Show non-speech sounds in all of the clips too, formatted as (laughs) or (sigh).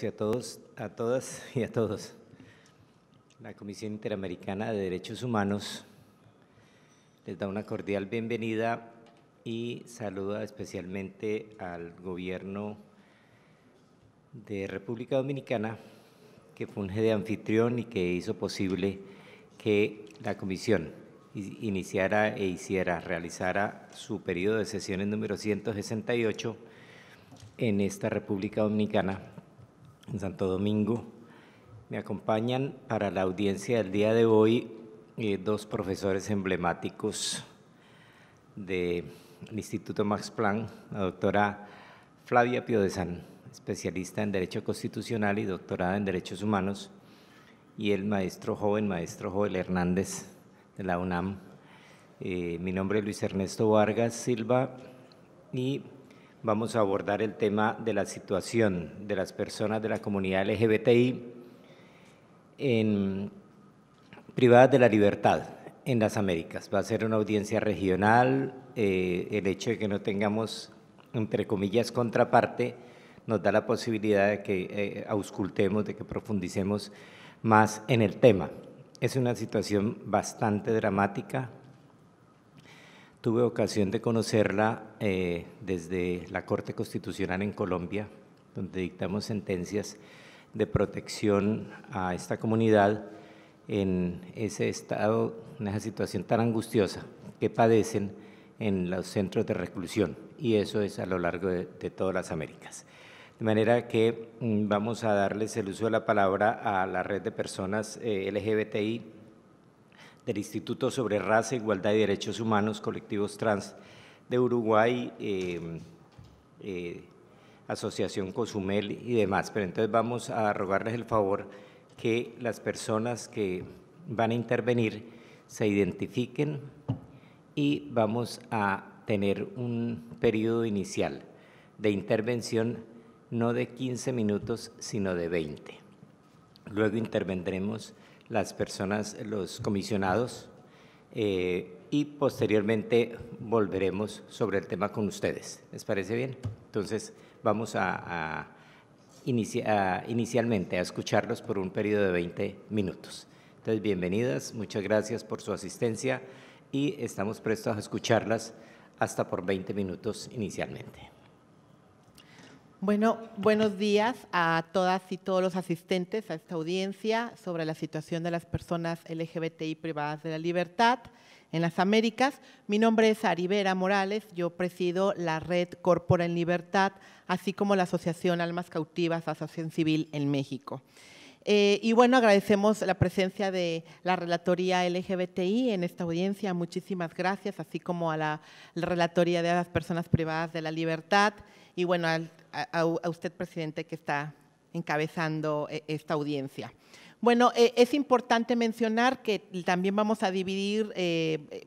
y a todos, a todas y a todos. La Comisión Interamericana de Derechos Humanos les da una cordial bienvenida y saluda especialmente al gobierno de República Dominicana que funge de anfitrión y que hizo posible que la comisión iniciara e hiciera, realizara su periodo de sesiones número 168 en esta República Dominicana en Santo Domingo. Me acompañan para la audiencia del día de hoy eh, dos profesores emblemáticos del Instituto Max Planck, la doctora Flavia San, especialista en Derecho Constitucional y doctorada en Derechos Humanos, y el maestro joven, maestro Joel Hernández de la UNAM. Eh, mi nombre es Luis Ernesto Vargas Silva y vamos a abordar el tema de la situación de las personas de la comunidad LGBTI en, privadas de la libertad en las Américas. Va a ser una audiencia regional. Eh, el hecho de que no tengamos, entre comillas, contraparte, nos da la posibilidad de que eh, auscultemos, de que profundicemos más en el tema. Es una situación bastante dramática, Tuve ocasión de conocerla eh, desde la Corte Constitucional en Colombia, donde dictamos sentencias de protección a esta comunidad en ese estado, en esa situación tan angustiosa que padecen en los centros de reclusión, y eso es a lo largo de, todas las Américas. De manera que mm, vamos a darles el uso de la palabra a la red de personas eh, LGBTI del Instituto sobre Raza, Igualdad y Derechos Humanos Colectivos Trans de Uruguay, em, eh, Asociación Cozumel y demás. Pero entonces vamos a rogarles el favor que las personas que van a intervenir se identifiquen y vamos a tener un periodo inicial de intervención no de 15 minutos, sino de 20. Luego intervendremos las personas, los comisionados, eh, y posteriormente volveremos sobre el tema con ustedes. ¿Les parece bien? Entonces, vamos a, inicialmente a escucharlos por un periodo de 20 minutos. Entonces, bienvenidas, muchas gracias por su asistencia y estamos prestos a escucharlas hasta por 20 minutos inicialmente. Bueno, buenos días a todas y todos los asistentes a esta audiencia sobre la situación de las personas LGBTI privadas de la libertad en las Américas. Mi nombre es Aribera Morales, yo presido la red Corpora en Libertad, así como la Asociación Almas Cautivas, Asociación Civil en México. Eh, y bueno, agradecemos la presencia de la Relatoría LGBTI en esta audiencia, muchísimas gracias, así como a la Relatoría de las Personas Privadas de la Libertad y bueno, a, usted, presidente, que está encabezando eh, esta audiencia. Bueno, eh, es importante mencionar que también vamos a dividir eh, eh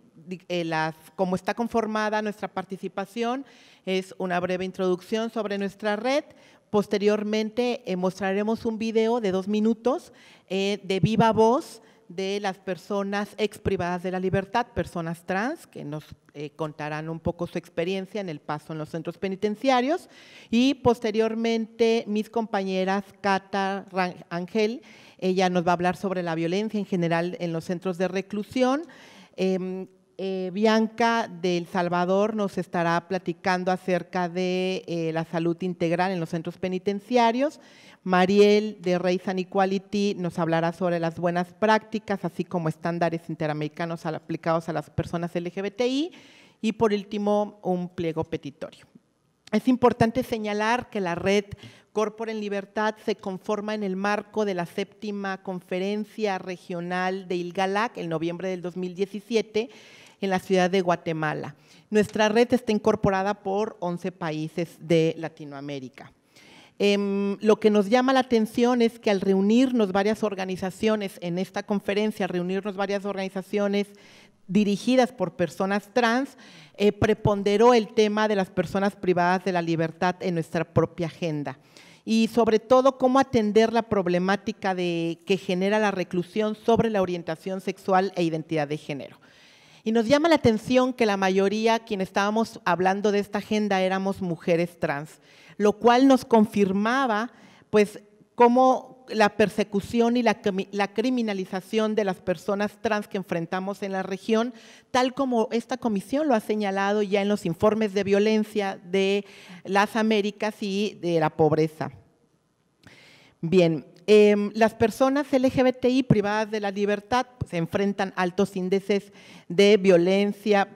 las, cómo está conformada nuestra participación. Es una breve introducción sobre nuestra red. Posteriormente mostraremos un video de dos minutos de viva voz de las personas exprivadas de la libertad, personas trans, que nos eh, contarán un poco su experiencia en el paso en los centros penitenciarios. Y posteriormente mis compañeras Cata Ángel, ella nos va a hablar sobre la violencia en general en los centros de reclusión. Em, eh, Bianca del Salvador nos estará platicando acerca de eh, la salud integral en los centros penitenciarios. Mariel de Race and Equality nos hablará sobre las buenas prácticas, así como estándares interamericanos aplicados a las personas LGBTI. Y por último, un pliego petitorio. Es importante señalar que la red Corpora en Libertad se conforma en el marco de la séptima conferencia regional de ILGALAC en noviembre del 2017 en la ciudad de Guatemala. Nuestra red está incorporada por 11 países de Latinoamérica. Em, lo que nos llama la atención es que al reunirnos varias organizaciones en esta conferencia, reunirnos varias organizaciones dirigidas por personas trans, eh, preponderó el tema de las personas privadas de la libertad en nuestra propia agenda y sobre todo cómo atender la problemática que genera la reclusión sobre la orientación sexual e identidad de género. Y nos llama la atención que la mayoría, quien estábamos hablando de esta agenda, éramos mujeres trans, lo cual nos confirmaba, pues, cómo la persecución y la, criminalización de las personas trans que enfrentamos en la región, tal como esta comisión lo ha señalado ya en los informes de violencia de las Américas y de la pobreza. Bien, Em, las personas LGBTI privadas de la libertad pues, se enfrentan a altos índices de violencia,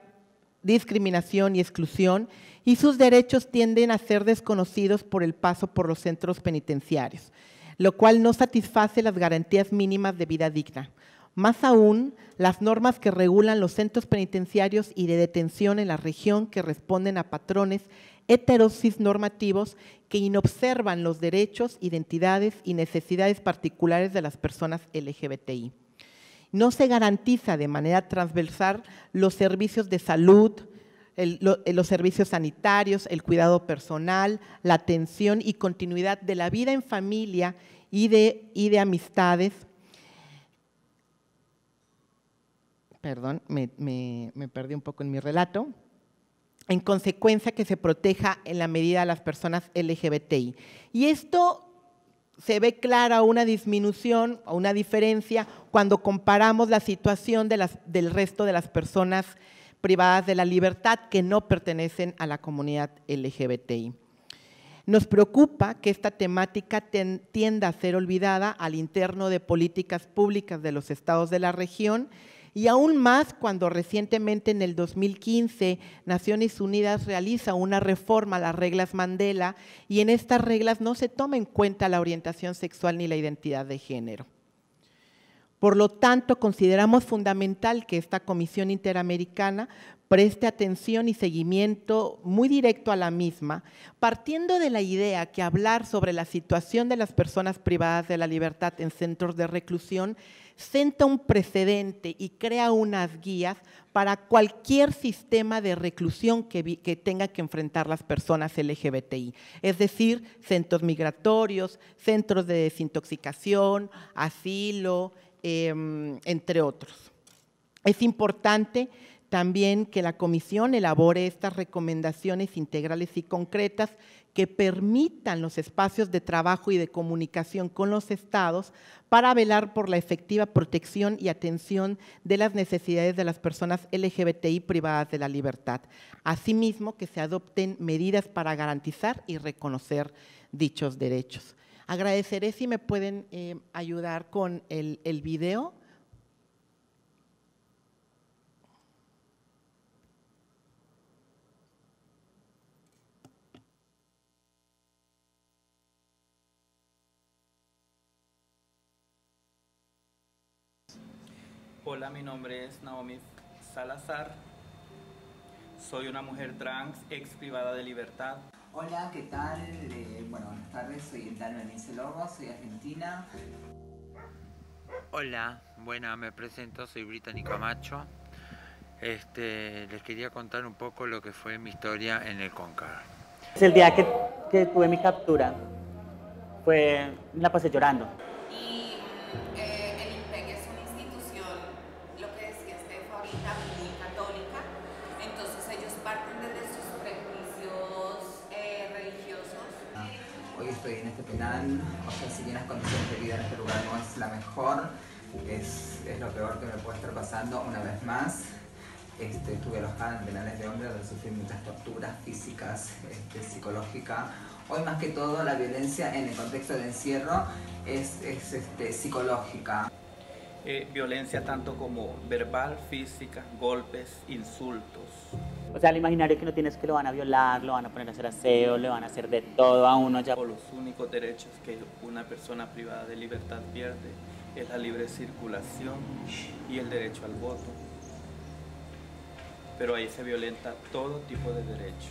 discriminación y exclusión y sus derechos tienden a ser desconocidos por el paso por los centros penitenciarios, lo cual no satisface las garantías mínimas de vida digna. Más aún, las normas que regulan los centros penitenciarios y de detención en la región que responden a patrones heterosis normativos que inobservan los derechos, identidades y necesidades particulares de las personas LGBTI. No se garantiza de manera transversal los servicios de salud, eh, los servicios sanitarios, el cuidado personal, la atención y continuidad de la vida en familia y de, amistades. Perdón, me perdí un poco en mi relato en consecuencia que se proteja en la medida de las personas LGBTI. Y esto se ve clara una disminución o una diferencia cuando comparamos la situación del resto de las personas privadas de la libertad que no pertenecen a la comunidad LGBTI. Nos preocupa que esta temática tienda a ser olvidada al interno de políticas públicas de los estados de la región y aún más cuando recientemente en el 2015 Naciones Unidas realiza una reforma a las reglas Mandela y en estas reglas no se toma en cuenta la orientación sexual ni la identidad de género. Por lo tanto, consideramos fundamental que esta Comisión Interamericana preste atención y seguimiento muy directo a la misma, partiendo de la idea que hablar sobre la situación de las personas privadas de la libertad en centros de reclusión senta un precedente y crea unas guías para cualquier sistema de reclusión que, tenga que enfrentar las personas LGBTI, es decir, centros migratorios, centros de desintoxicación, asilo, Em, entre otros. Es importante también que la comisión elabore estas recomendaciones integrales y concretas que permitan los espacios de trabajo y de comunicación con los estados para velar por la efectiva protección y atención de las necesidades de las personas LGBTI privadas de la libertad. Asimismo, que se adopten medidas para garantizar y reconocer dichos derechos. Agradeceré si me pueden eh, ayudar con el, el video. Hola, mi nombre es Naomi Salazar. Soy una mujer trans ex privada de libertad. Hola, ¿qué tal? Eh, bueno, buenas tardes, soy Daniel Benice Lobo, soy argentina. Hola, buena, me presento, soy Brittany Camacho. Este, les quería contar un poco lo que fue mi historia en el CONCAR. el día que, que tuve mi captura, fue, la pasé llorando. penal, o sea, si bien las condiciones de vida en este lugar no es la mejor, es, es lo peor que me puede estar pasando una vez más. Este, estuve alojada en penales de hombres donde sufrí muchas torturas físicas, este, psicológicas. Hoy más que todo la violencia en el contexto de encierro es, es este, psicológica. Eh, violencia tanto como verbal, física, golpes, insultos, o sea, el imaginario que no tienes que lo van a violar, lo van a poner a hacer aseo, le van a hacer de todo a uno ya. los únicos derechos que una persona privada de libertad pierde es la libre circulación y el derecho al voto. Pero ahí se violenta todo tipo de derecho.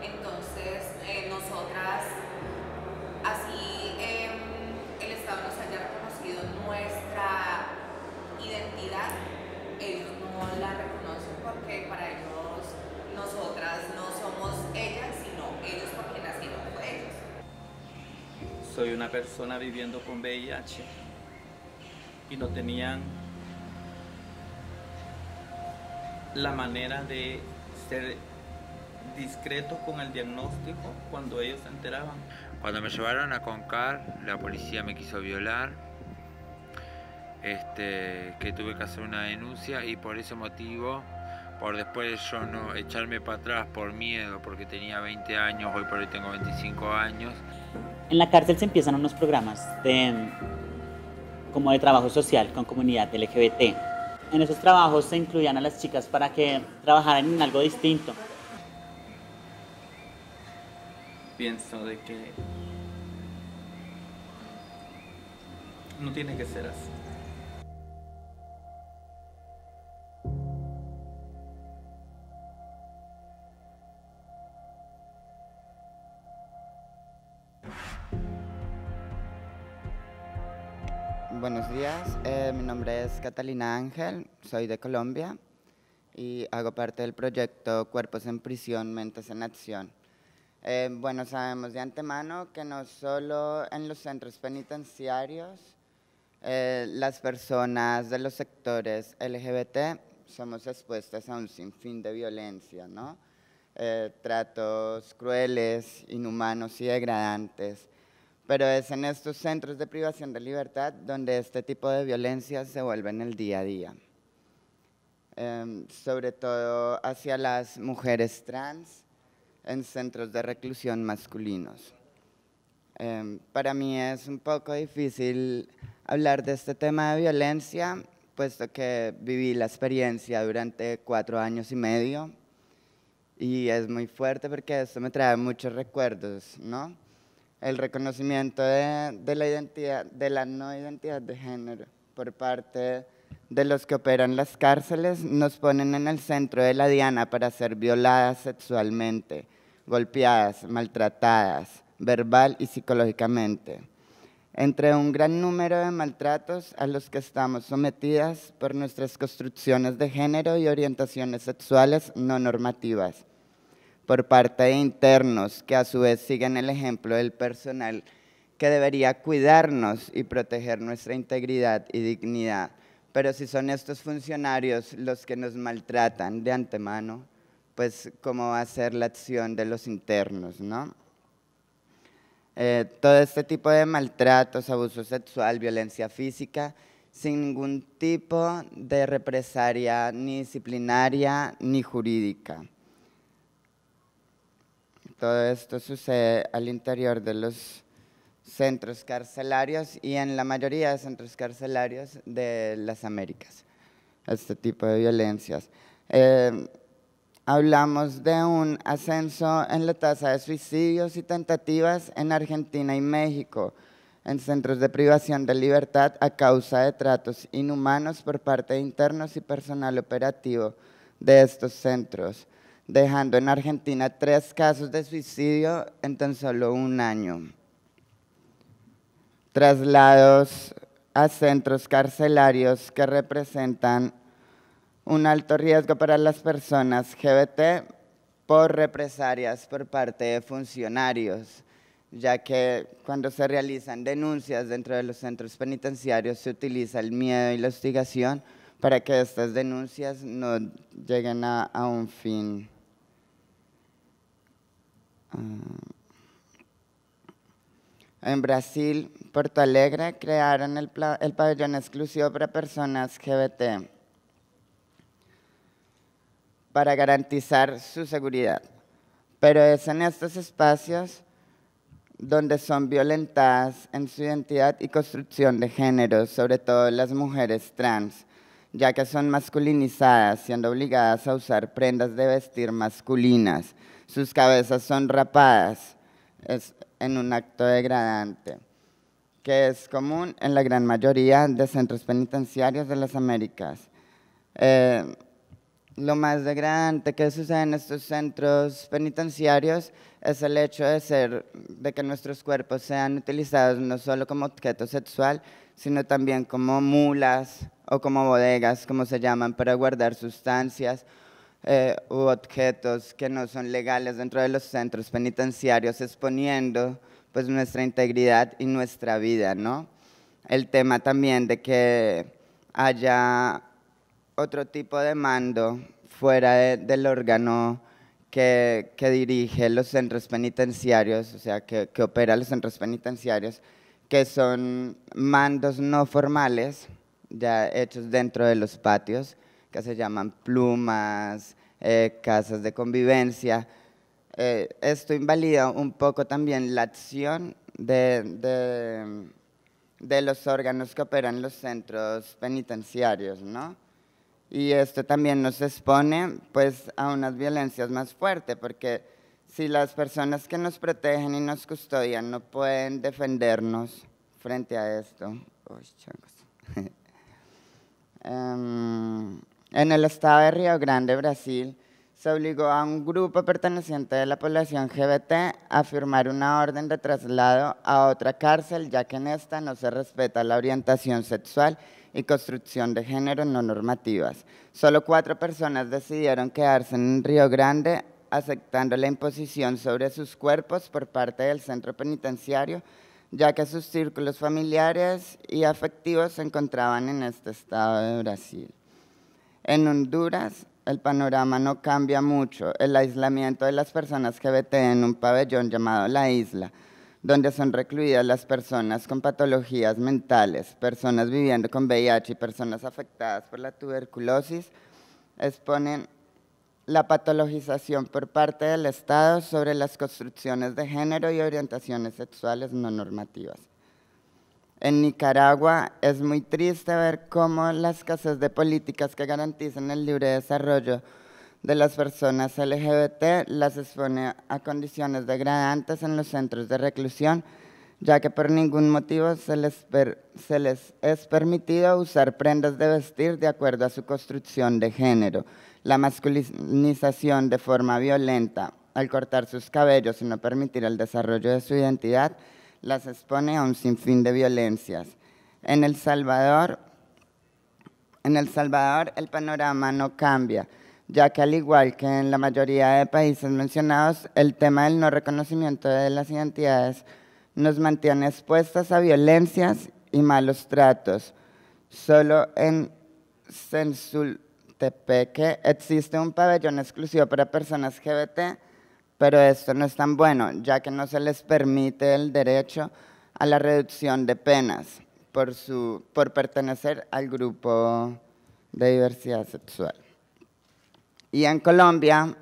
Entonces, eh, nosotras, así em, el Estado nos haya reconocido nuestra soy una persona viviendo con VIH y no tenían la manera de ser discretos con el diagnóstico cuando ellos se enteraban. Cuando me llevaron a Concar, la policía me quiso violar, este, que tuve que hacer una denuncia y por ese motivo, por después yo no echarme para atrás por miedo, porque tenía 20 años, hoy por hoy tengo 25 años, en la cárcel se empiezan unos programas de, como de trabajo social con comunidad LGBT. En esos trabajos se incluían a las chicas para que trabajaran en algo distinto. Pienso de que no tiene que ser así. Buenos días, eh, mi nombre es Catalina Ángel, soy de Colombia y hago parte del proyecto Cuerpos en Prisión, Mentes en Acción. Eh, bueno, sabemos de antemano que no solo en los centros penitenciarios, eh, las personas de los sectores LGBT somos expuestas a un sinfín de violencia, ¿no? tratos crueles, inhumanos y degradantes pero es en estos centros de privación de libertad donde este tipo de violencia se vuelve en el día a día. Em, sobre todo hacia las mujeres trans en centros de reclusión masculinos. Em, para mí es un poco difícil hablar de este tema de violencia, puesto que viví la experiencia durante cuatro años y medio y es muy fuerte porque esto me trae muchos recuerdos, ¿no? el reconocimiento de, la de la no identidad de género por parte de los que operan las cárceles nos ponen en el centro de la diana para ser violadas sexualmente, golpeadas, maltratadas, verbal y psicológicamente. Entre un gran número de maltratos a los que estamos sometidas por nuestras construcciones de género y orientaciones sexuales no normativas por parte de internos, que a su vez siguen el ejemplo del personal que debería cuidarnos y proteger nuestra integridad y dignidad. Pero si son estos funcionarios los que nos maltratan de antemano, pues cómo va a ser la acción de los internos, ¿no? Eh, todo este tipo de maltratos, abuso sexual, violencia física, sin ningún tipo de represalia ni disciplinaria ni jurídica todo esto sucede al interior de los centros carcelarios y en la mayoría de centros carcelarios de las Américas, este tipo de violencias. Eh, hablamos de un ascenso en la tasa de suicidios y tentativas en Argentina y México, en centros de privación de libertad a causa de tratos inhumanos por parte de internos y personal operativo de estos centros dejando en Argentina tres casos de suicidio en tan solo un año. Traslados a centros carcelarios que representan un alto riesgo para las personas LGBT por represalias por parte de funcionarios, ya que cuando se realizan denuncias dentro de los centros penitenciarios se utiliza el miedo y la hostigación para que estas denuncias no lleguen a, a un fin. Mm. En Brasil, Porto Alegre, crearon el, pabellón exclusivo para personas GBT para garantizar su seguridad. Pero es en estos espacios donde son violentadas en su identidad y construcción de género, sobre todo las mujeres trans, ya que son masculinizadas, siendo obligadas a usar prendas de vestir masculinas, sus cabezas son rapadas es en un acto degradante, que es común en la gran mayoría de centros penitenciarios de las Américas. Eh, lo más degradante que sucede en estos centros penitenciarios es el hecho de ser, de que nuestros cuerpos sean utilizados no solo como objeto sexual, sino también como mulas o como bodegas, como se llaman, para guardar sustancias eh, u objetos que no son legales dentro de los centros penitenciarios, exponiendo pues nuestra integridad y nuestra vida, ¿no? El tema también de que haya otro tipo de mando fuera del órgano que, que, dirige los centros penitenciarios, o sea, que, que opera los centros penitenciarios, que son mandos no formales, ya hechos dentro de los patios, que se llaman plumas, eh, casas de convivencia. Eh, esto invalida un poco también la acción de, de, los órganos que operan los centros penitenciarios, ¿no? Y esto también nos expone pues, a unas violencias más fuertes, porque si las personas que nos protegen y nos custodian no pueden defendernos frente a esto, (laughs) en el estado de Río Grande, Brasil, se obligó a un grupo perteneciente de la población LGBT a firmar una orden de traslado a otra cárcel, ya que en esta no se respeta la orientación sexual y construcción de género no normativas. Solo cuatro personas decidieron quedarse en Río Grande, aceptando la imposición sobre sus cuerpos por parte del centro penitenciario, ya que sus círculos familiares y afectivos se encontraban en este estado de Brasil. En Honduras el panorama no cambia mucho. El aislamiento de las personas LGBT en un pabellón llamado La Isla, donde son recluidas las personas con patologías mentales, personas viviendo con VIH y personas afectadas por la tuberculosis, exponen la patologización por parte del Estado sobre las construcciones de género y orientaciones sexuales no normativas en Nicaragua es muy triste ver cómo las casas de políticas que garantizan el libre desarrollo de las personas LGBT las expone a condiciones degradantes en los centros de reclusión, ya que por ningún motivo se les, se les es permitido usar prendas de vestir de acuerdo a su construcción de género. La masculinización de forma violenta al cortar sus cabellos y no permitir el desarrollo de su identidad las expone a un sinfín de violencias. En El Salvador, en El Salvador el panorama no cambia, ya que al igual que en la mayoría de países mencionados, el tema del no reconocimiento de las identidades nos mantiene expuestas a violencias y malos tratos. Solo en Censultepeque existe un pabellón exclusivo para personas LGBT pero esto no es tan bueno, ya que no se les permite el derecho a la reducción de penas por, pertenecer al grupo de diversidad sexual. Y en Colombia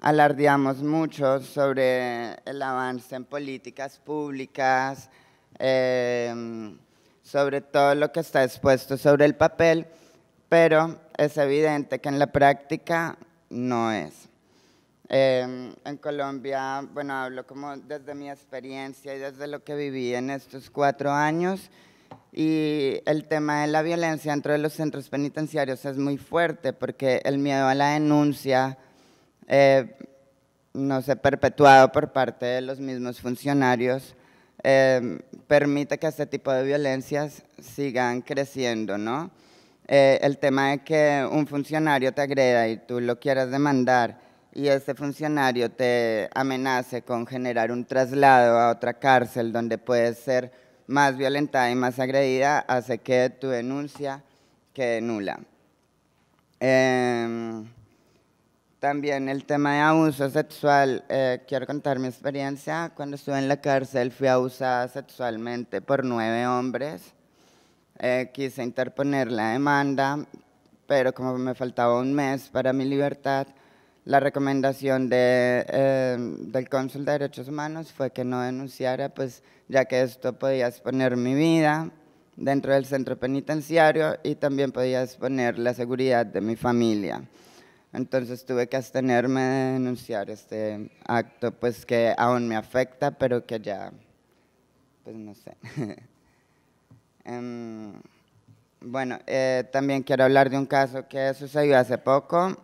alardeamos mucho sobre el avance en políticas públicas, em, sobre todo lo que está expuesto sobre el papel, pero es evidente que en la práctica no es. Em, en Colombia, bueno, hablo como desde mi experiencia y desde lo que viví en estos cuatro años. Y el tema de la violencia dentro de los centros penitenciarios es muy fuerte porque el miedo a la denuncia, eh, no sé, perpetuado por parte de los mismos funcionarios, em, permite que este tipo de violencias sigan creciendo, ¿no? Eh, el tema de que un funcionario te agreda y tú lo quieras demandar y ese funcionario te amenace con generar un traslado a otra cárcel donde puedes ser más violentada y más agredida, hace que tu denuncia quede nula. Em, también el tema de abuso sexual, eh, quiero contar mi experiencia. Cuando estuve en la cárcel fui abusada sexualmente por nueve hombres. Eh, quise interponer la demanda, pero como me faltaba un mes para mi libertad, la recomendación em, del cónsul de Derechos Humanos fue que no denunciara, pues ya que esto podía exponer mi vida dentro del centro penitenciario y también podía exponer la seguridad de mi familia. Entonces tuve que abstenerme de denunciar este acto, pues que aún me afecta, pero que ya, pues no sé. (laughs) Em, bueno, eh, también quiero hablar de un caso que sucedió hace poco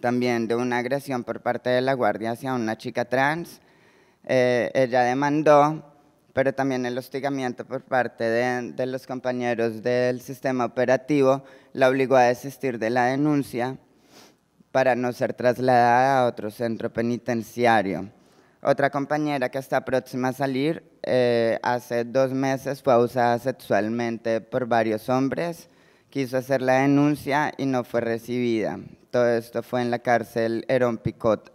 también de una agresión por parte de la guardia hacia una chica trans. Eh, ella demandó, pero también el hostigamiento por parte de, de, los compañeros del sistema operativo la obligó a desistir de la denuncia para no ser trasladada a otro centro penitenciario. Otra compañera que está próxima a salir, eh, hace dos meses fue abusada sexualmente por varios hombres quiso hacer la denuncia y no fue recibida. Todo esto fue en la cárcel Herón Picot.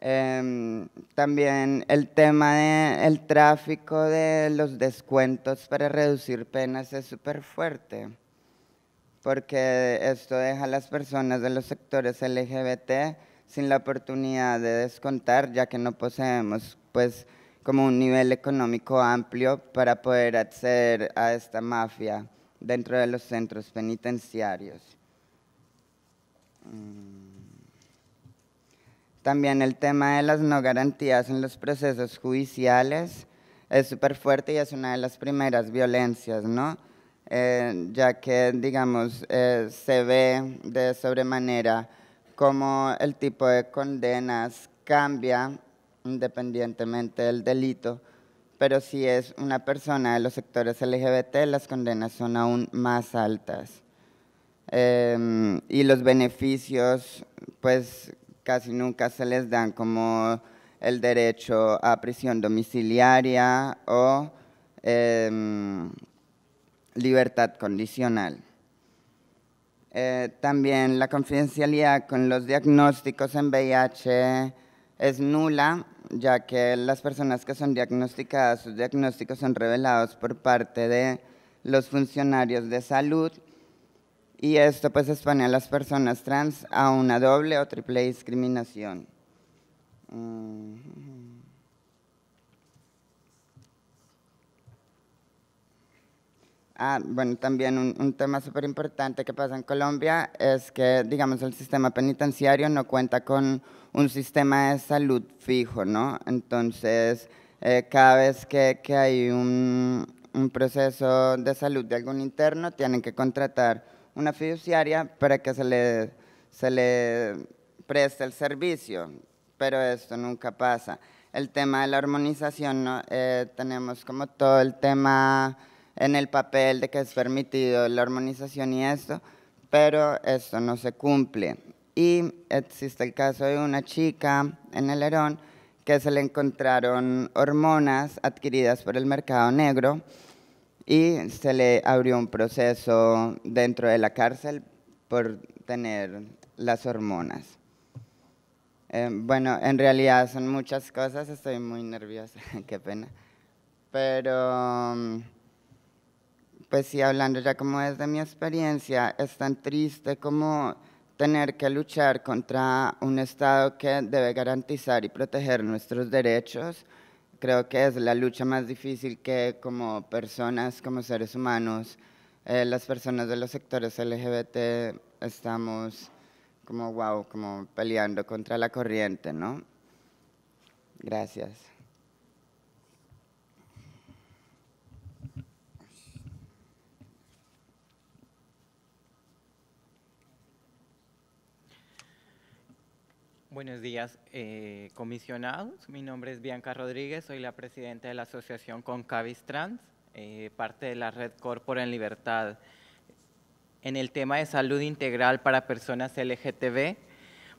Em, también el tema del tráfico de los descuentos para reducir penas es súper fuerte, porque esto deja a las personas de los sectores LGBT sin la oportunidad de descontar, ya que no poseemos pues como un nivel económico amplio para poder acceder a esta mafia dentro de los centros penitenciarios. Mm. También el tema de las no garantías en los procesos judiciales es súper fuerte y es una de las primeras violencias, eh, ya que, digamos, eh, se ve de sobremanera cómo el tipo de condenas cambia independientemente del delito pero si es una persona de los sectores LGBT, las condenas son aún más altas. Em, y los beneficios, pues casi nunca se les dan, como el derecho a prisión domiciliaria o em, libertad condicional. Eh, también la confidencialidad con los diagnósticos en VIH es nula ya que las personas que son diagnosticadas, sus diagnósticos son revelados por parte de los funcionarios de salud y esto pues expone a las personas trans a una doble o triple discriminación. Mm, Ah, bueno, también un, tema súper importante que pasa en Colombia es que, digamos, el sistema penitenciario no cuenta con un sistema de salud fijo, ¿no? Entonces, eh, cada vez que, hay un, proceso de salud de algún interno, tienen que contratar una fiduciaria para que se le, se le preste el servicio, pero esto nunca pasa. El tema de la armonización, ¿no? Eh, tenemos como todo el tema en el papel de que es permitido la armonización y esto, pero esto no se cumple. Y existe el caso de una chica en el Herón que se le encontraron hormonas adquiridas por el mercado negro y se le abrió un proceso dentro de la cárcel por tener las hormonas. Eh, bueno, en realidad son muchas cosas, estoy muy nerviosa, (laughs) qué pena. Pero... Mm, pues sí, hablando ya como desde mi experiencia, es tan triste como tener que luchar contra un Estado que debe garantizar y proteger nuestros derechos. Creo que es la lucha más difícil que como personas, como seres humanos, eh, las personas de los sectores LGBT estamos como, wow, como peleando contra la corriente, ¿no? Gracias. Buenos días, eh, comisionados. Mi nombre es Bianca Rodríguez, soy la presidenta de la asociación Concavis Trans, eh, parte de la red Corpora en Libertad. En el tema de salud integral para personas LGTB,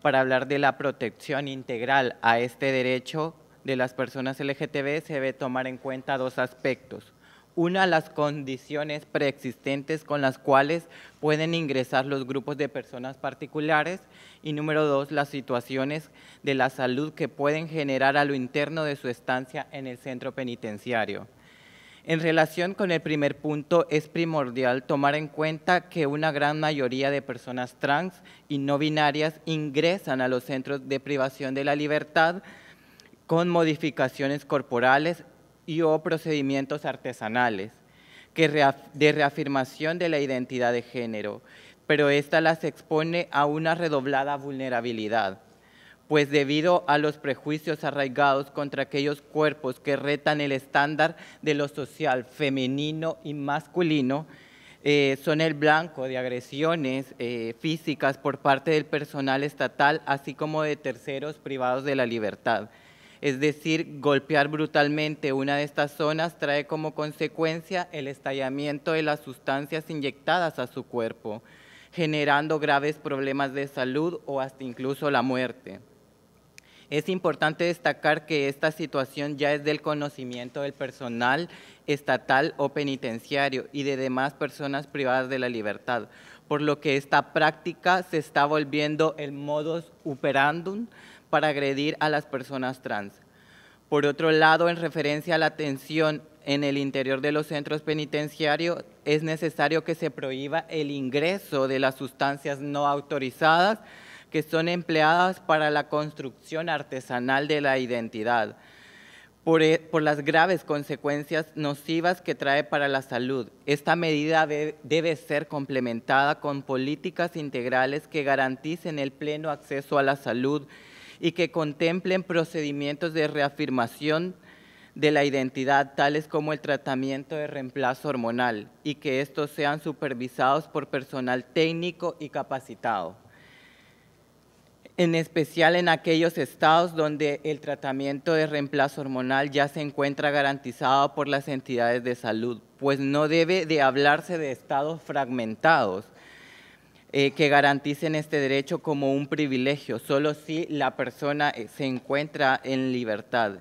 para hablar de la protección integral a este derecho de las personas LGTB, se debe tomar en cuenta dos aspectos una las condiciones preexistentes con las cuales pueden ingresar los grupos de personas particulares y número dos, las situaciones de la salud que pueden generar a lo interno de su estancia en el centro penitenciario. En relación con el primer punto, es primordial tomar en cuenta que una gran mayoría de personas trans y no binarias ingresan a los centros de privación de la libertad con modificaciones corporales y o procedimientos artesanales de reafirmación de la identidad de género, pero esta las expone a una redoblada vulnerabilidad, pues debido a los prejuicios arraigados contra aquellos cuerpos que retan el estándar de lo social femenino y masculino, eh, son el blanco de agresiones eh, físicas por parte del personal estatal, así como de terceros privados de la libertad. Es decir, golpear brutalmente una de estas zonas trae como consecuencia el estallamiento de las sustancias inyectadas a su cuerpo, generando graves problemas de salud o hasta incluso la muerte. Es importante destacar que esta situación ya es del conocimiento del personal estatal o penitenciario y de demás personas privadas de la libertad, por lo que esta práctica se está volviendo el modus operandum para agredir a las personas trans. Por otro lado, en referencia a la atención en el interior de los centros penitenciarios, es necesario que se prohíba el ingreso de las sustancias no autorizadas que son empleadas para la construcción artesanal de la identidad, por, e, las graves consecuencias nocivas que trae para la salud. Esta medida debe ser complementada con políticas integrales que garanticen el pleno acceso a la salud y que contemplen procedimientos de reafirmación de la identidad, tales como el tratamiento de reemplazo hormonal, y que estos sean supervisados por personal técnico y capacitado, en especial en aquellos estados donde el tratamiento de reemplazo hormonal ya se encuentra garantizado por las entidades de salud, pues no debe de hablarse de estados fragmentados, eh, que garanticen este derecho como un privilegio, solo si la persona eh, se encuentra en libertad.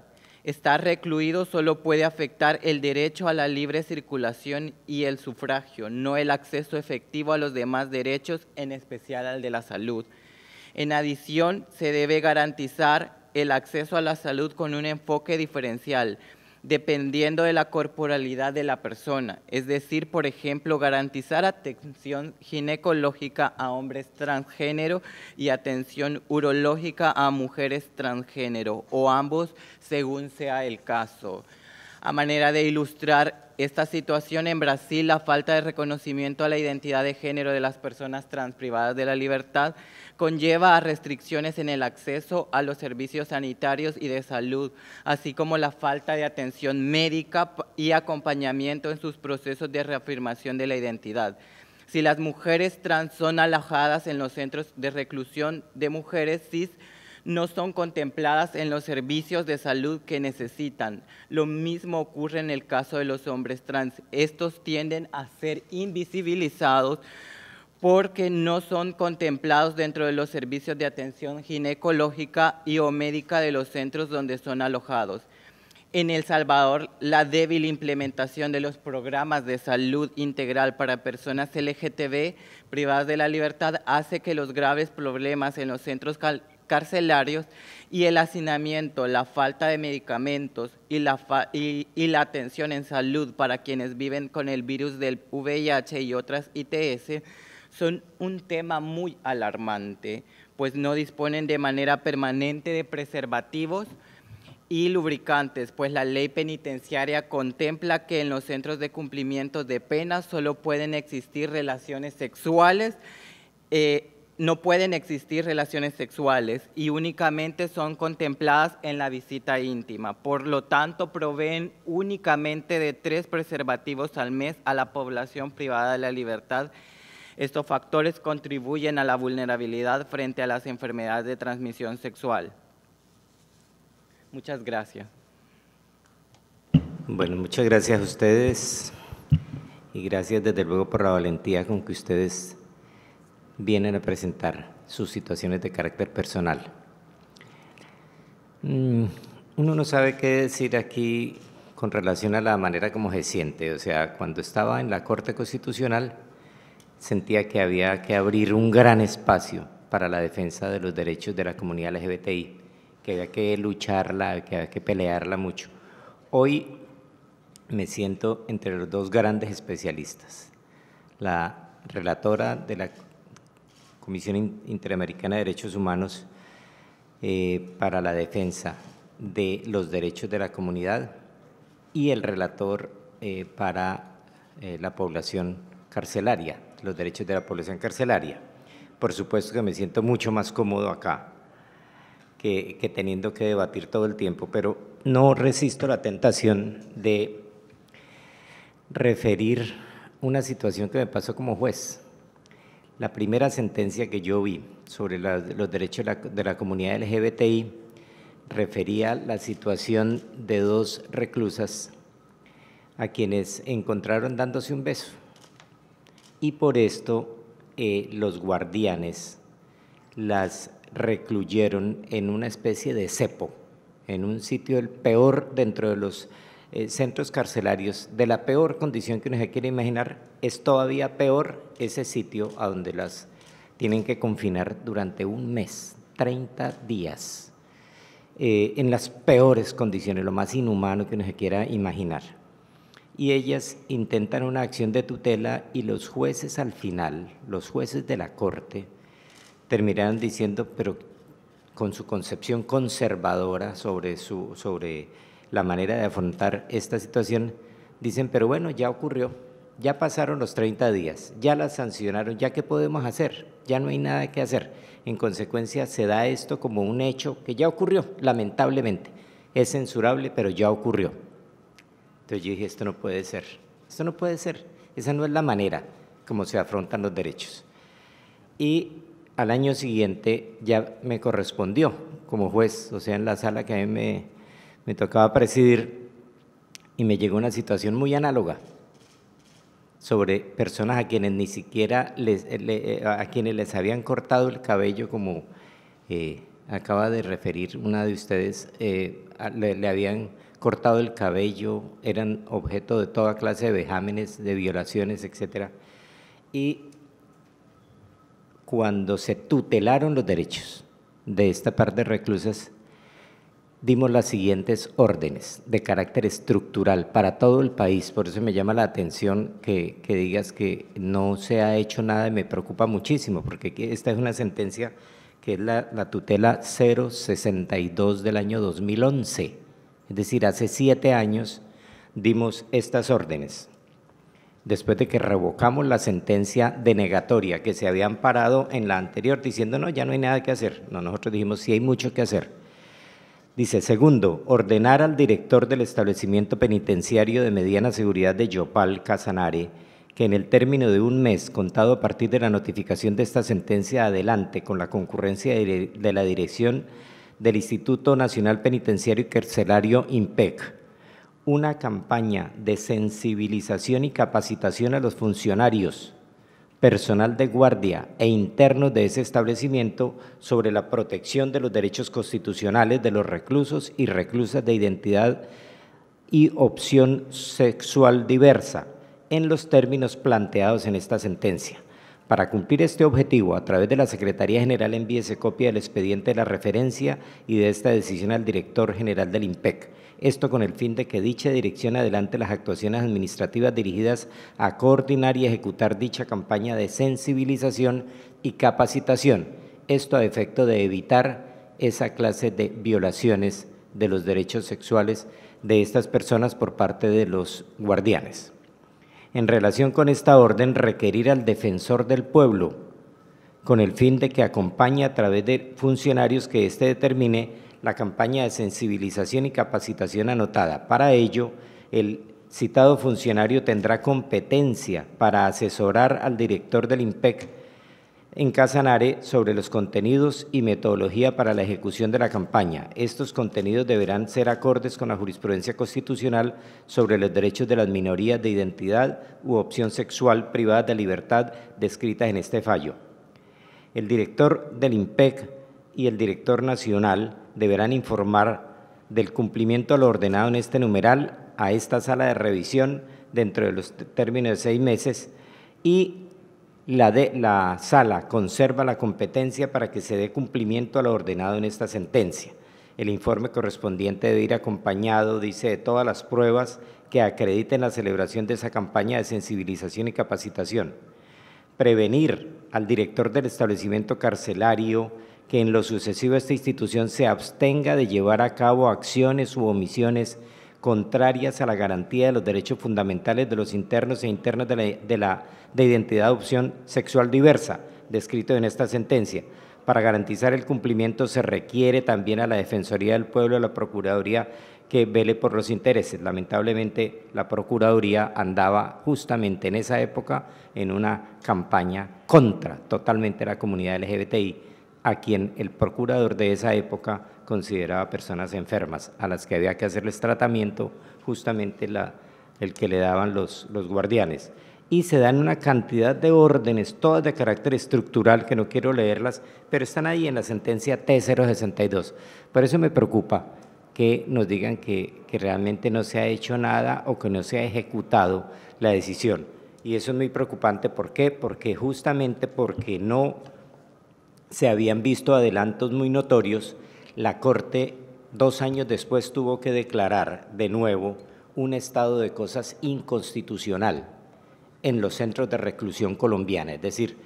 Estar recluido solo puede afectar el derecho a la libre circulación y el sufragio, no el acceso efectivo a los demás derechos, en especial al de la salud. En adición, se debe garantizar el acceso a la salud con un enfoque diferencial, dependiendo de la corporalidad de la persona, es decir, por ejemplo, garantizar atención ginecológica a hombres transgénero y atención urológica a mujeres transgénero, o ambos según sea el caso. A manera de ilustrar esta situación en Brasil, la falta de reconocimiento a la identidad de género de las personas trans privadas de la libertad conlleva a restricciones en el acceso a los servicios sanitarios y de salud, así como la falta de atención médica y acompañamiento en sus procesos de reafirmación de la identidad. Si las mujeres trans son alojadas en los centros de reclusión de mujeres cis, no son contempladas en los servicios de salud que necesitan. Lo mismo ocurre en el caso de los hombres trans. Estos tienden a ser invisibilizados porque no son contemplados dentro de los servicios de atención ginecológica y o médica de los centros donde son alojados. En El Salvador, la débil implementación de los programas de salud integral para personas LGTB privadas de la libertad hace que los graves problemas en los centros carcelarios y el hacinamiento, la falta de medicamentos y la, atención en salud para quienes viven con el virus del VIH y otras ITS son un tema muy alarmante, pues no disponen de manera permanente de preservativos y lubricantes, pues la ley penitenciaria contempla que en los centros de cumplimiento de penas solo pueden existir relaciones sexuales, eh, no pueden existir relaciones sexuales y únicamente son contempladas en la visita íntima. Por lo tanto, proveen únicamente de tres preservativos al mes a la población privada de la libertad estos factores contribuyen a la vulnerabilidad frente a las enfermedades de transmisión sexual. Muchas gracias. Bueno, muchas gracias a ustedes y gracias desde luego por la valentía con que ustedes vienen a presentar sus situaciones de carácter personal. Mm, uno no sabe qué decir aquí con relación a la manera como se siente. O sea, cuando estaba en la Corte Constitucional, sentía que había que abrir un gran espacio para la defensa de los derechos de la comunidad LGBTI, que había que lucharla, que había que pelearla mucho. Hoy me siento entre los dos grandes especialistas, la relatora de la Comisión Interamericana de Derechos Humanos eh, para la defensa de los derechos de la comunidad y el relator eh, para eh, la población carcelaria, los derechos de la población carcelaria. Por supuesto que me siento mucho más cómodo acá que, teniendo que debatir todo el tiempo, pero no resisto la tentación de referir una situación que me pasó como juez. La primera sentencia que yo vi sobre los derechos de la comunidad LGBTI refería la situación de dos reclusas a quienes encontraron dándose un beso y por esto eh, los guardianes las recluyeron en una especie de cepo, en un sitio el peor dentro de los eh, centros carcelarios, de la peor condición que uno se quiera imaginar, es todavía peor ese sitio a donde las tienen que confinar durante un mes, 30 días, eh, en las peores condiciones, lo más inhumano que uno se quiera imaginar y ellas intentan una acción de tutela y los jueces al final, los jueces de la corte, terminaron diciendo, pero con su concepción conservadora sobre, su, sobre la manera de afrontar esta situación, dicen, pero bueno, ya ocurrió, ya pasaron los 30 días, ya las sancionaron, ya qué podemos hacer, ya no hay nada que hacer. En consecuencia, se da esto como un hecho que ya ocurrió, lamentablemente. Es censurable, pero ya ocurrió. Entonces yo dije, esto no puede ser, esto no puede ser, esa no es la manera como se afrontan los derechos. Y al año siguiente ya me correspondió como juez, o sea, en la sala que a mí me, tocaba presidir, y me llegó una situación muy análoga sobre personas a quienes ni siquiera les, eh, a quienes les habían cortado el cabello, como eh, acaba de referir una de ustedes, eh, le, le, habían cortado el cabello, eran objeto de toda clase de vejámenes, de violaciones, etc. Y cuando se tutelaron los derechos de esta par de reclusas, dimos las siguientes órdenes de carácter estructural para todo el país. Por eso me llama la atención que, digas que no se ha hecho nada y me preocupa muchísimo, porque esta es una sentencia que es la tutela 062 del año 2011 es decir, hace siete años dimos estas órdenes, después de que revocamos la sentencia denegatoria que se había parado en la anterior diciendo, no, ya no hay nada que hacer. No, nosotros dijimos, sí hay mucho que hacer. Dice, segundo, ordenar al director del establecimiento penitenciario de mediana seguridad de Yopal, Casanare, que en el término de un mes contado a partir de la notificación de esta sentencia adelante con la concurrencia de la dirección del Instituto Nacional Penitenciario y Carcelario INPEC, una campaña de sensibilización y capacitación a los funcionarios, personal de guardia e internos de ese establecimiento sobre la protección de los derechos constitucionales de los reclusos y reclusas de identidad y opción sexual diversa en los términos planteados en esta sentencia. Para cumplir este objetivo, a través de la Secretaría General envíese copia del expediente de la referencia y de esta decisión al director general del IMPEC. Esto con el fin de que dicha dirección adelante las actuaciones administrativas dirigidas a coordinar y ejecutar dicha campaña de sensibilización y capacitación. Esto a efecto de evitar esa clase de violaciones de los derechos sexuales de estas personas por parte de los guardianes en relación con esta orden requerir al defensor del pueblo, con el fin de que acompañe a través de funcionarios que éste determine la campaña de sensibilización y capacitación anotada. Para ello, el citado funcionario tendrá competencia para asesorar al director del IMPEC en Casanare sobre los contenidos y metodología para la ejecución de la campaña. Estos contenidos deberán ser acordes con la jurisprudencia constitucional sobre los derechos de las minorías de identidad u opción sexual privada de libertad descritas en este fallo. El director del IMPEC y el director nacional deberán informar del cumplimiento a lo ordenado en este numeral a esta sala de revisión dentro de los términos de seis meses y la, sala conserva la competencia para que se dé cumplimiento a lo ordenado en esta sentencia. El informe correspondiente debe ir acompañado, dice, de todas las pruebas que acrediten la celebración de esa campaña de sensibilización y capacitación. Prevenir al director del establecimiento carcelario que en lo sucesivo esta institución se abstenga de llevar a cabo acciones u omisiones contrarias a la garantía de los derechos fundamentales de los internos e internos de, la, de, identidad de opción sexual diversa, descrito en esta sentencia. Para garantizar el cumplimiento se requiere también a la Defensoría del Pueblo, a la Procuraduría que vele por los intereses. Lamentablemente la Procuraduría andaba justamente en esa época en una campaña contra totalmente la comunidad LGBTI, a quien el procurador de esa época consideraba personas enfermas, a las que había que hacerles tratamiento, justamente el que le daban los, los guardianes. Y se dan una cantidad de órdenes, todas de carácter estructural, que no quiero leerlas, pero están ahí en la sentencia T062. Por eso me preocupa que nos digan que, que, realmente no se ha hecho nada o que no se ha ejecutado la decisión. Y eso es muy preocupante. ¿Por qué? Porque justamente porque no se habían visto adelantos muy notorios la Corte dos años después tuvo que declarar de nuevo un estado de cosas inconstitucional en los centros de reclusión colombiana, es decir,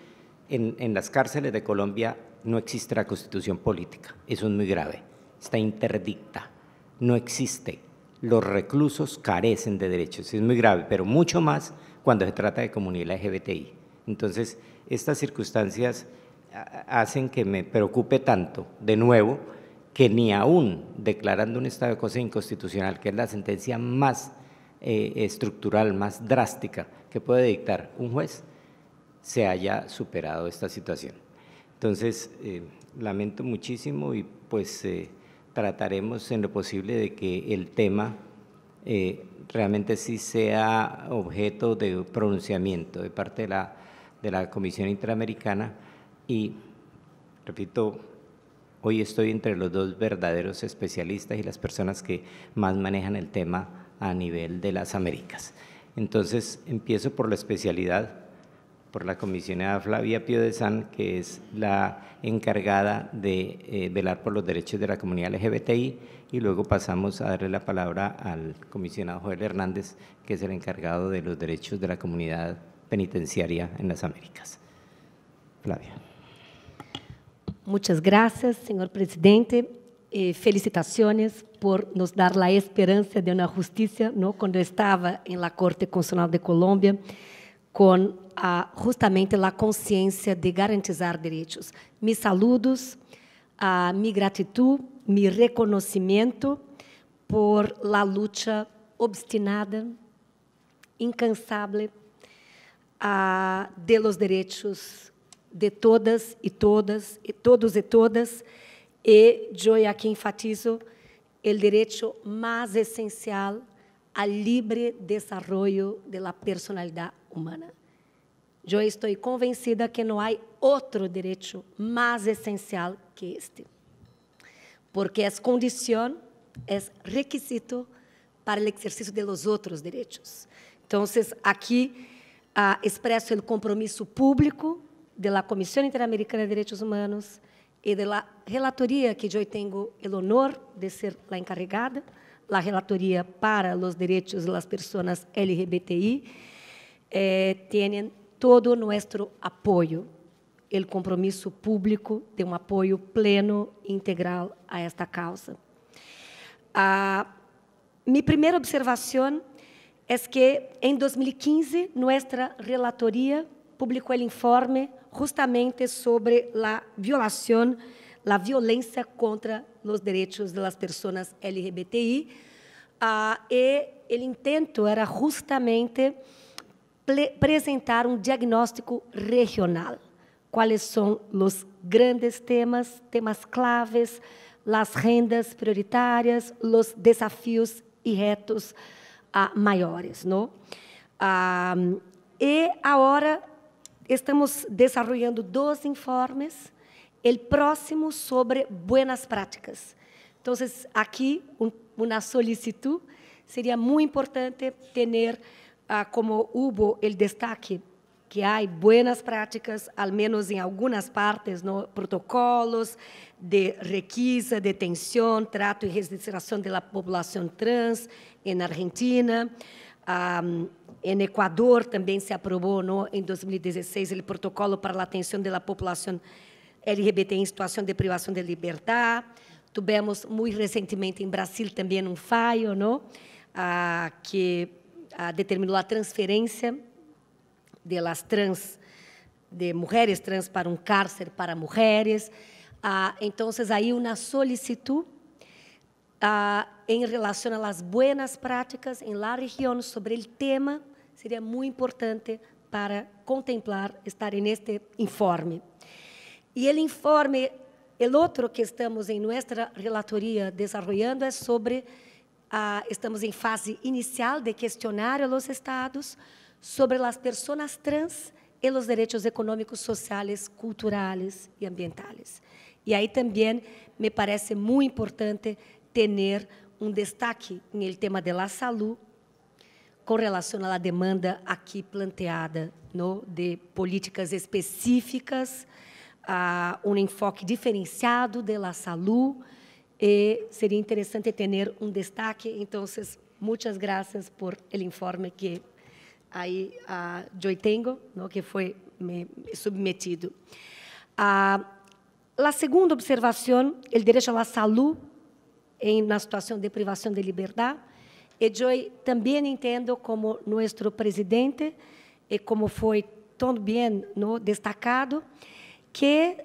en, las cárceles de Colombia no existe la constitución política, eso es muy grave, está interdicta, no existe, los reclusos carecen de derechos, es muy grave, pero mucho más cuando se trata de comunidad LGBTI. Entonces, estas circunstancias ah, hacen que me preocupe tanto, de nuevo, que ni aún declarando un estado de cosas inconstitucional, que es la sentencia más eh, estructural, más drástica que puede dictar un juez, se haya superado esta situación. Entonces, eh, lamento muchísimo y pues eh, trataremos en lo posible de que el tema realmente sí sea objeto de pronunciamiento de parte de la, de la Comisión Interamericana y, repito, Hoy estoy entre los dos verdaderos especialistas y las personas que más manejan el tema a nivel de las Américas. Entonces, empiezo por la especialidad, por la comisionada Flavia Pío de San, que es la encargada de eh, velar por los derechos de la comunidad LGBTI, y luego pasamos a darle la palabra al comisionado Joel Hernández, que es el encargado de los derechos de la comunidad penitenciaria en las Américas. Flavia. Muchas gracias, señor presidente. Eh, felicitaciones por nos dar la esperanza de una justicia. ¿no? Cuando estaba en la Corte Constitucional de Colombia, com a, ah, justamente a consciência de garantizar direitos. Mis saludos, a ah, mi gratitud, mi reconhecimento por la luta obstinada, incansável, a, ah, de los direitos de todas e todas, e todos e todas, e eu aqui enfatizo o direito mais essencial ao livre desenvolvimento da personalidade humana. Eu estou convencida que não há outro direito mais essencial que este, porque é condição, é requisito para o exercício de los outros direitos. Então, aqui ah, expresso o compromisso público de la Comisión Interamericana de Derechos Humanos e da relatoria que eu tenho o honor de ser a encarregada, a relatoria para os direitos das pessoas LGBTI, eh, têm todo o nosso apoio, o compromisso público de um apoio pleno e integral a esta causa. A ah, minha primeira observação é que, em 2015, nossa relatoria publicou o informe justamente sobre a violação, a violência contra os direitos das pessoas LGBTI. Ah, e o intento era justamente apresentar um diagnóstico regional. Quais são os grandes temas, temas claves, as rendas prioritárias, os desafios e retos ah, maiores, não? Ah, e agora estamos desenvolvendo dois informes, o próximo sobre boas práticas. Então, aqui, uma solicitude, seria muito importante ter, ah, como hubo o destaque, que há boas práticas, al menos em algumas partes, no protocolos de requisa, detenção, trato e registração da população trans em Argentina. Ah, em Equador também se aprovou no, em 2016 o protocolo para a atenção da população LGBT em situação de privação de liberdade. Tivemos muito recentemente em Brasil também um falho, não? Ah, que ah, determinou a transferência de trans, de mulheres trans para um cárcere para mulheres. Ah, então, aí uma solicitude em relação às boas práticas em la região sobre o tema, seria muito importante para contemplar estar neste informe. E o informe, o outro que estamos em nossa relatoria desenvolvendo é sobre estamos em fase inicial de questionar los estados sobre as pessoas trans e os direitos econômicos, sociais, culturais e ambientais. E aí também me parece muito importante ter um destaque no tema de la salud com relação à demanda aqui planteada no, de políticas específicas, a um enfoque diferenciado de la salud, e eh, seria interessante ter um destaque. Então, muitas graças por el informe que aí ah, eu tenho, no, que foi me, me submetido. Ah, a segunda observação, o direito à saúde em, na situação de privação de liberdade. E eu também entendo como nosso presidente, e como foi tão bem no, destacado, que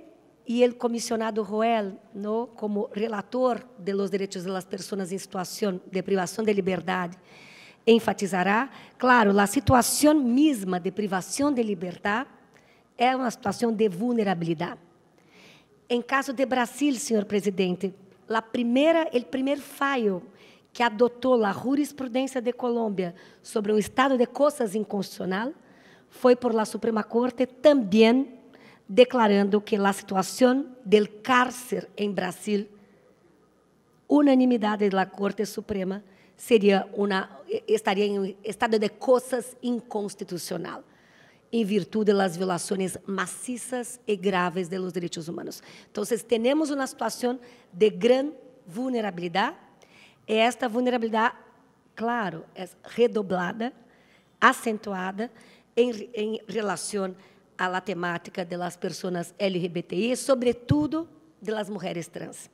e o comissionado Roel, no, como relator de los direitos das pessoas em situação de privação de liberdade, enfatizará, claro, a situação mesma de privação de liberdade é uma situação de vulnerabilidade. Em caso de Brasil, senhor presidente, o primeiro el fallo que adotou a jurisprudência de Colômbia sobre o estado de coisas inconstitucional foi por la Suprema Corte também declarando que a situação del cárcer em Brasil, unanimidade da Corte Suprema, seria uma, estaria em um estado de coisas inconstitucional em virtude das violações maciças e graves dos direitos humanos. Então, temos uma situação de grande vulnerabilidade. E esta vulnerabilidade, claro, é redoblada, acentuada em, em relação à temática das pessoas LGBTI, sobretudo das mulheres trans.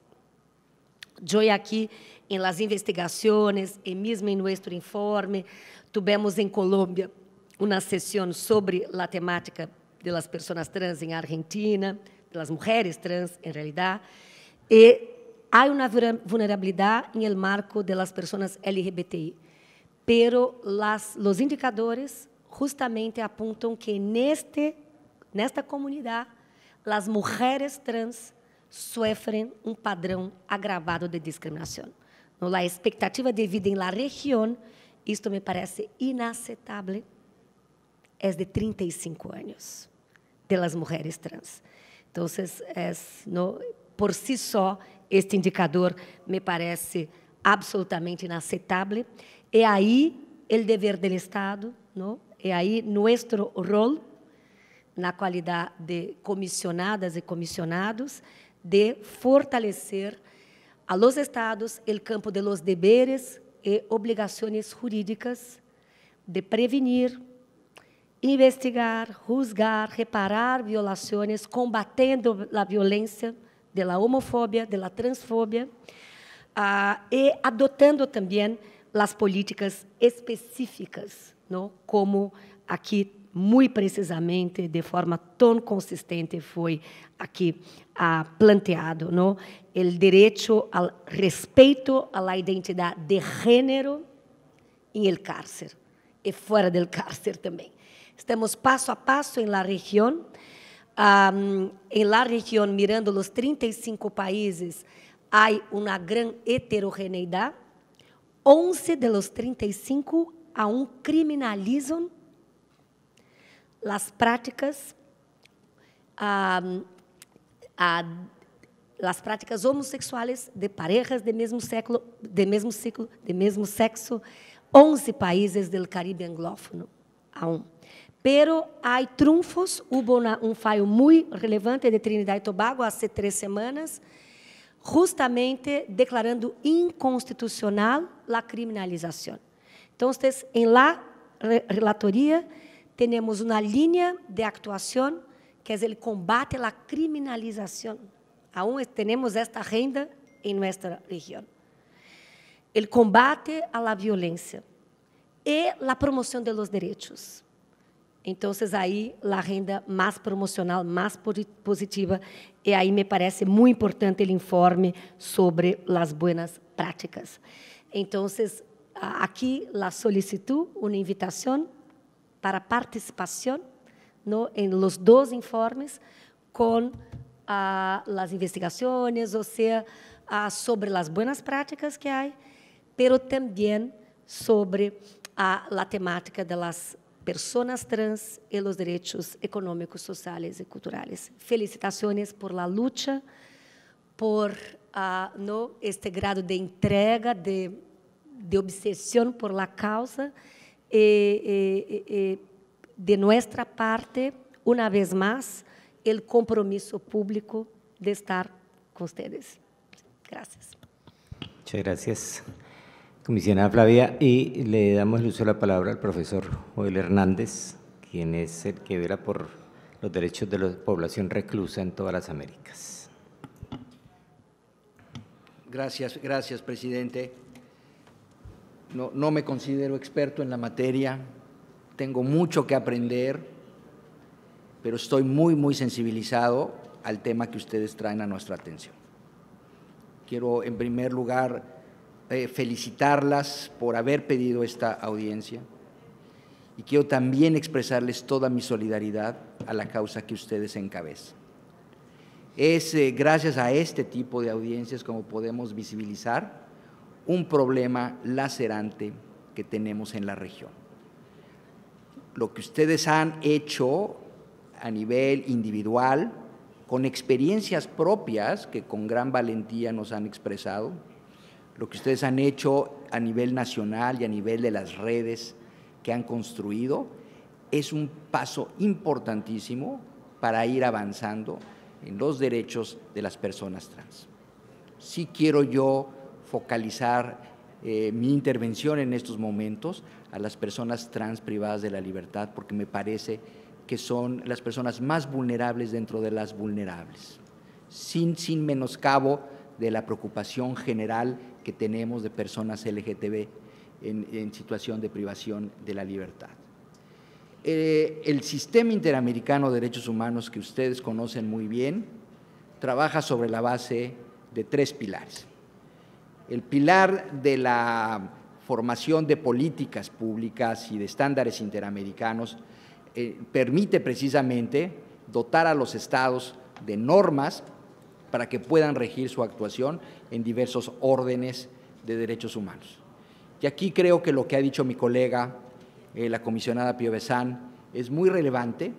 Eu aqui, em las investigações, e mesmo em nosso informe, tivemos em Colômbia uma sessão sobre a temática das pessoas trans em Argentina, das mulheres trans em realidade, e há uma vulnerabilidade em el marco de pessoas LGBTI, pero las, los indicadores justamente apuntan que neste nesta comunidade, esta las mujeres trans sofrem um padrão agravado de discriminação ¿No? La expectativa de vida em la región, Isso me parece inaceitável. É de 35 anos de las mujeres trans. Então es, por si só, este indicador me parece absolutamente inaceitável. E aí, o dever do Estado, não? e aí, nosso rol, na qualidade de comissionadas e comissionados, de fortalecer a los Estados o campo de los deberes e obrigações jurídicas, de prevenir, investigar, juzgar, reparar violações, combatendo a violência da homofobia, da transfobia, uh, e adotando também as políticas específicas, não? como aqui, muito precisamente, de forma tão consistente, foi aqui uh, planteado, não? o direito ao respeito à identidade de gênero em el cárcere e fora do cárcere também. Estamos passo a passo em la região, um, em la região, mirando os 35 países, há uma grande heterogeneidade. 11 de los 35 aún criminalizam as práticas um, as práticas homossexuais de parejas de mesmo século, de mesmo ciclo, de mesmo sexo, 11 países do Caribe anglófono a um. Pero há triunfos, houve um fallo muito relevante de Trinidad e Tobago há três semanas, justamente declarando inconstitucional a criminalização. Então, vocês, em lá relatoria, temos uma linha de atuação que é o combate à criminalização. Aún temos esta renda em nossa região o combate à la violência e la promoção de los derechos. Então, aí a renda mais promocional, mais positiva, e aí me parece muito importante o informe sobre as boas práticas. Então, aqui a solicito uma invitação para participação no, em los dois informes com ah, as investigações, ou seja, ah, sobre as boas práticas que há pero também sobre a la temática das pessoas trans e os direitos econômicos, sociais e culturales. Felicitaciones por la lucha, por uh, no este grado de entrega, de, de obsessão por la causa. E, de nossa parte, uma vez mais, o compromisso público de estar com vocês. Gracias. Muchas gracias. Comisionada Flavia, y le damos el uso de la palabra al profesor Joel Hernández, quien es el que vela por los derechos de la población reclusa en todas las Américas. Gracias, gracias, presidente. No, no me considero experto en la materia, tengo mucho que aprender, pero estoy muy, muy sensibilizado al tema que ustedes traen a nuestra atención. Quiero, en primer lugar, eh, felicitarlas por haber pedido esta audiencia y quiero también expresarles toda mi solidaridad a la causa que ustedes encabezan. Es eh, gracias a este tipo de audiencias como podemos visibilizar un problema lacerante que tenemos en la región. Lo que ustedes han hecho a nivel individual, con experiencias propias que con gran valentía nos han expresado, lo que ustedes han hecho a nivel nacional y a nivel de las redes que han construido, es un paso importantísimo para ir avanzando en los derechos de las personas trans. Sí quiero yo focalizar eh, mi intervención en estos momentos a las personas trans privadas de la libertad porque me parece que son las personas más vulnerables dentro de las vulnerables, sin, sin menoscabo de la preocupación general que tenemos de personas LGTB en, situación de privación de la libertad. Eh, el sistema interamericano de derechos humanos que ustedes conocen muy bien trabaja sobre la base de tres pilares. El pilar de la formación de políticas públicas y de estándares interamericanos eh, permite precisamente dotar a los estados de normas para que puedan regir su actuación en diversos órdenes de derechos humanos. Y aquí creo que lo que ha dicho mi colega, eh, la comisionada Pio es muy relevante.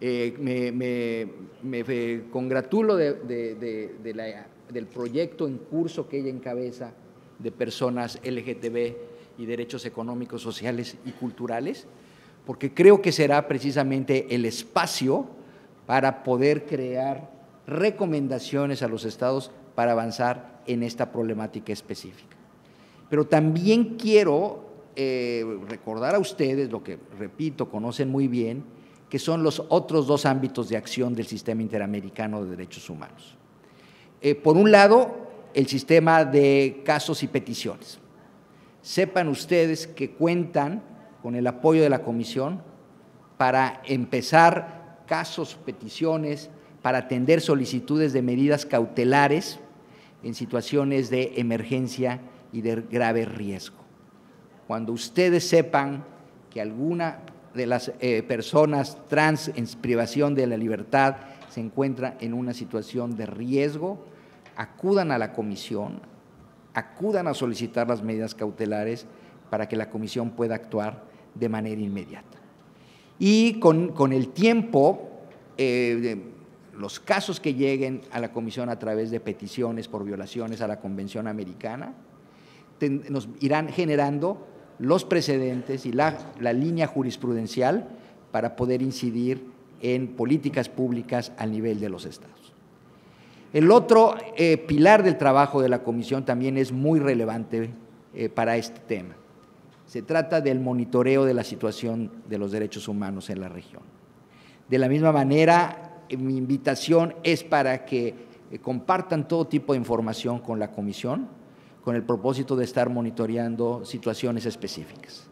Eh, me, eh, congratulo del proyecto en curso que ella encabeza de personas LGTB y derechos económicos, sociales y culturales, porque creo que será precisamente el espacio para poder crear recomendaciones a los estados para avanzar en esta problemática específica. Pero también quiero eh, recordar a ustedes lo que, repito, conocen muy bien, que son los otros dos ámbitos de acción del sistema interamericano de derechos humanos. Eh, por un lado, el sistema de casos y peticiones. Sepan ustedes que cuentan con el apoyo de la Comisión para empezar casos, peticiones, para atender solicitudes de medidas cautelares en situaciones de emergencia y de grave riesgo. Cuando ustedes sepan que alguna de las eh, personas trans en privación de la libertad se encuentra en una situación de riesgo, acudan a la comisión, acudan a solicitar las medidas cautelares para que la comisión pueda actuar de manera inmediata. Y con, el tiempo, eh, los casos que lleguen a la Comisión a través de peticiones por violaciones a la Convención Americana, nos irán generando los precedentes y la, línea jurisprudencial para poder incidir en políticas públicas al nivel de los estados. El otro eh, pilar del trabajo de la Comisión también es muy relevante eh, para este tema. Se trata del monitoreo de la situación de los derechos humanos en la región. De la misma manera, mi invitación es para que eh, compartan todo tipo de información con la comisión, con el propósito de estar monitoreando situaciones específicas.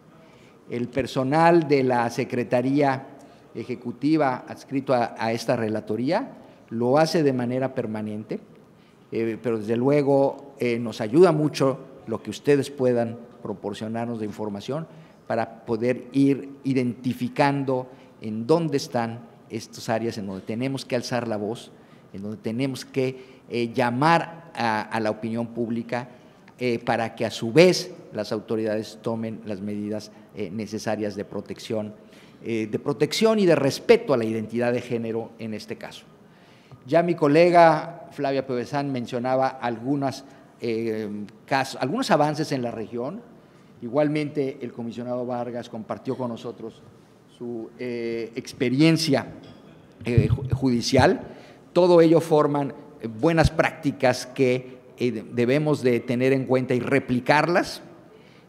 El personal de la Secretaría Ejecutiva adscrito a, esta relatoría lo hace de manera permanente, eh, pero desde luego eh, nos ayuda mucho lo que ustedes puedan proporcionarnos de información para poder ir identificando en dónde están estas áreas en donde tenemos que alzar la voz, en donde tenemos que eh, llamar a, la opinión pública eh, para que a su vez las autoridades tomen las medidas eh, necesarias de protección, de protección y de respeto a la identidad de género en este caso. Ya mi colega Flavia Pevesán mencionaba algunas, algunos avances en la región. Igualmente, el comisionado Vargas compartió con nosotros su eh, experiencia eh, judicial. Todo ello forman eh, buenas prácticas que debemos de tener en cuenta y replicarlas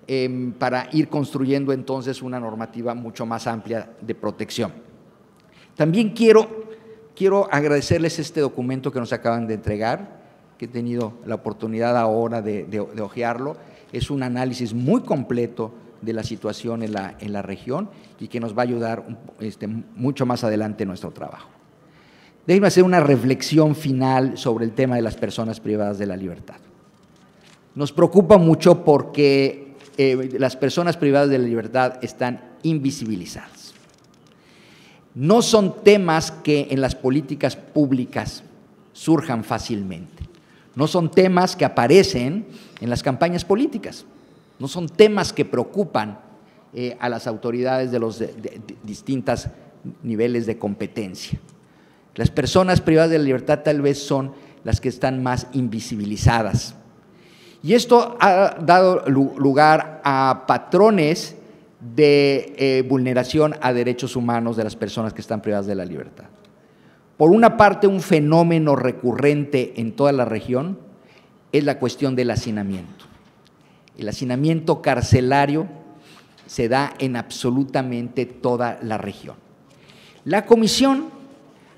em, para ir construyendo entonces una normativa mucho más amplia de protección. También quiero, agradecerles este documento que nos acaban de entregar, que he tenido la oportunidad ahora de, hojearlo, ojearlo. Es un análisis muy completo de la situación en la, región y que nos va a ayudar este, mucho más adelante en nuestro trabajo. Déjenme hacer una reflexión final sobre el tema de las personas privadas de la libertad. Nos preocupa mucho porque eh, las personas privadas de la libertad están invisibilizadas. No son temas que en las políticas públicas surjan fácilmente. No son temas que aparecen en las campañas políticas no son temas que preocupan eh, a las autoridades de los distintos niveles de competencia. Las personas privadas de la libertad tal vez son las que están más invisibilizadas. Y esto ha dado lugar a patrones de eh, vulneración a derechos humanos de las personas que están privadas de la libertad. Por una parte, un fenómeno recurrente en toda la región es la cuestión del hacinamiento. El hacinamiento carcelario se da en absolutamente toda la región. La comisión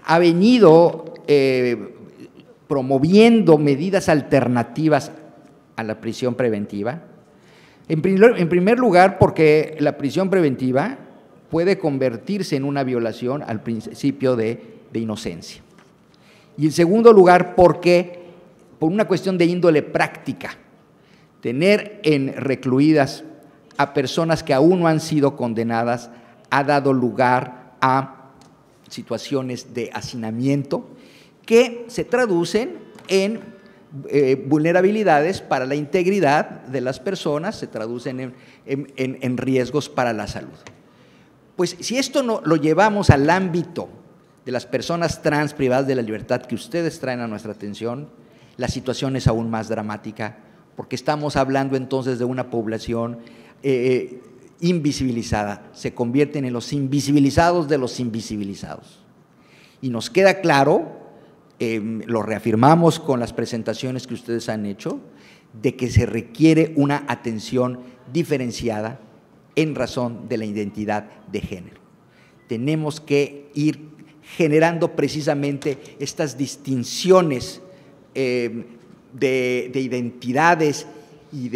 ha venido eh, promoviendo medidas alternativas a la prisión preventiva. En primer, lugar, porque la prisión preventiva puede convertirse en una violación al principio de, de inocencia. Y en segundo lugar, porque por una cuestión de índole práctica, Tener en recluidas a personas que aún no han sido condenadas ha dado lugar a situaciones de hacinamiento que se traducen en eh, vulnerabilidades para la integridad de las personas, se traducen en, riesgos para la salud. Pues si esto no, lo llevamos al ámbito de las personas trans privadas de la libertad que ustedes traen a nuestra atención, la situación es aún más dramática porque estamos hablando entonces de una población eh, eh, invisibilizada, se convierten en los invisibilizados de los invisibilizados. Y nos queda claro, em, lo reafirmamos con las presentaciones que ustedes han hecho, de que se requiere una atención diferenciada en razón de la identidad de género. Tenemos que ir generando precisamente estas distinciones em, de, identidades mm. y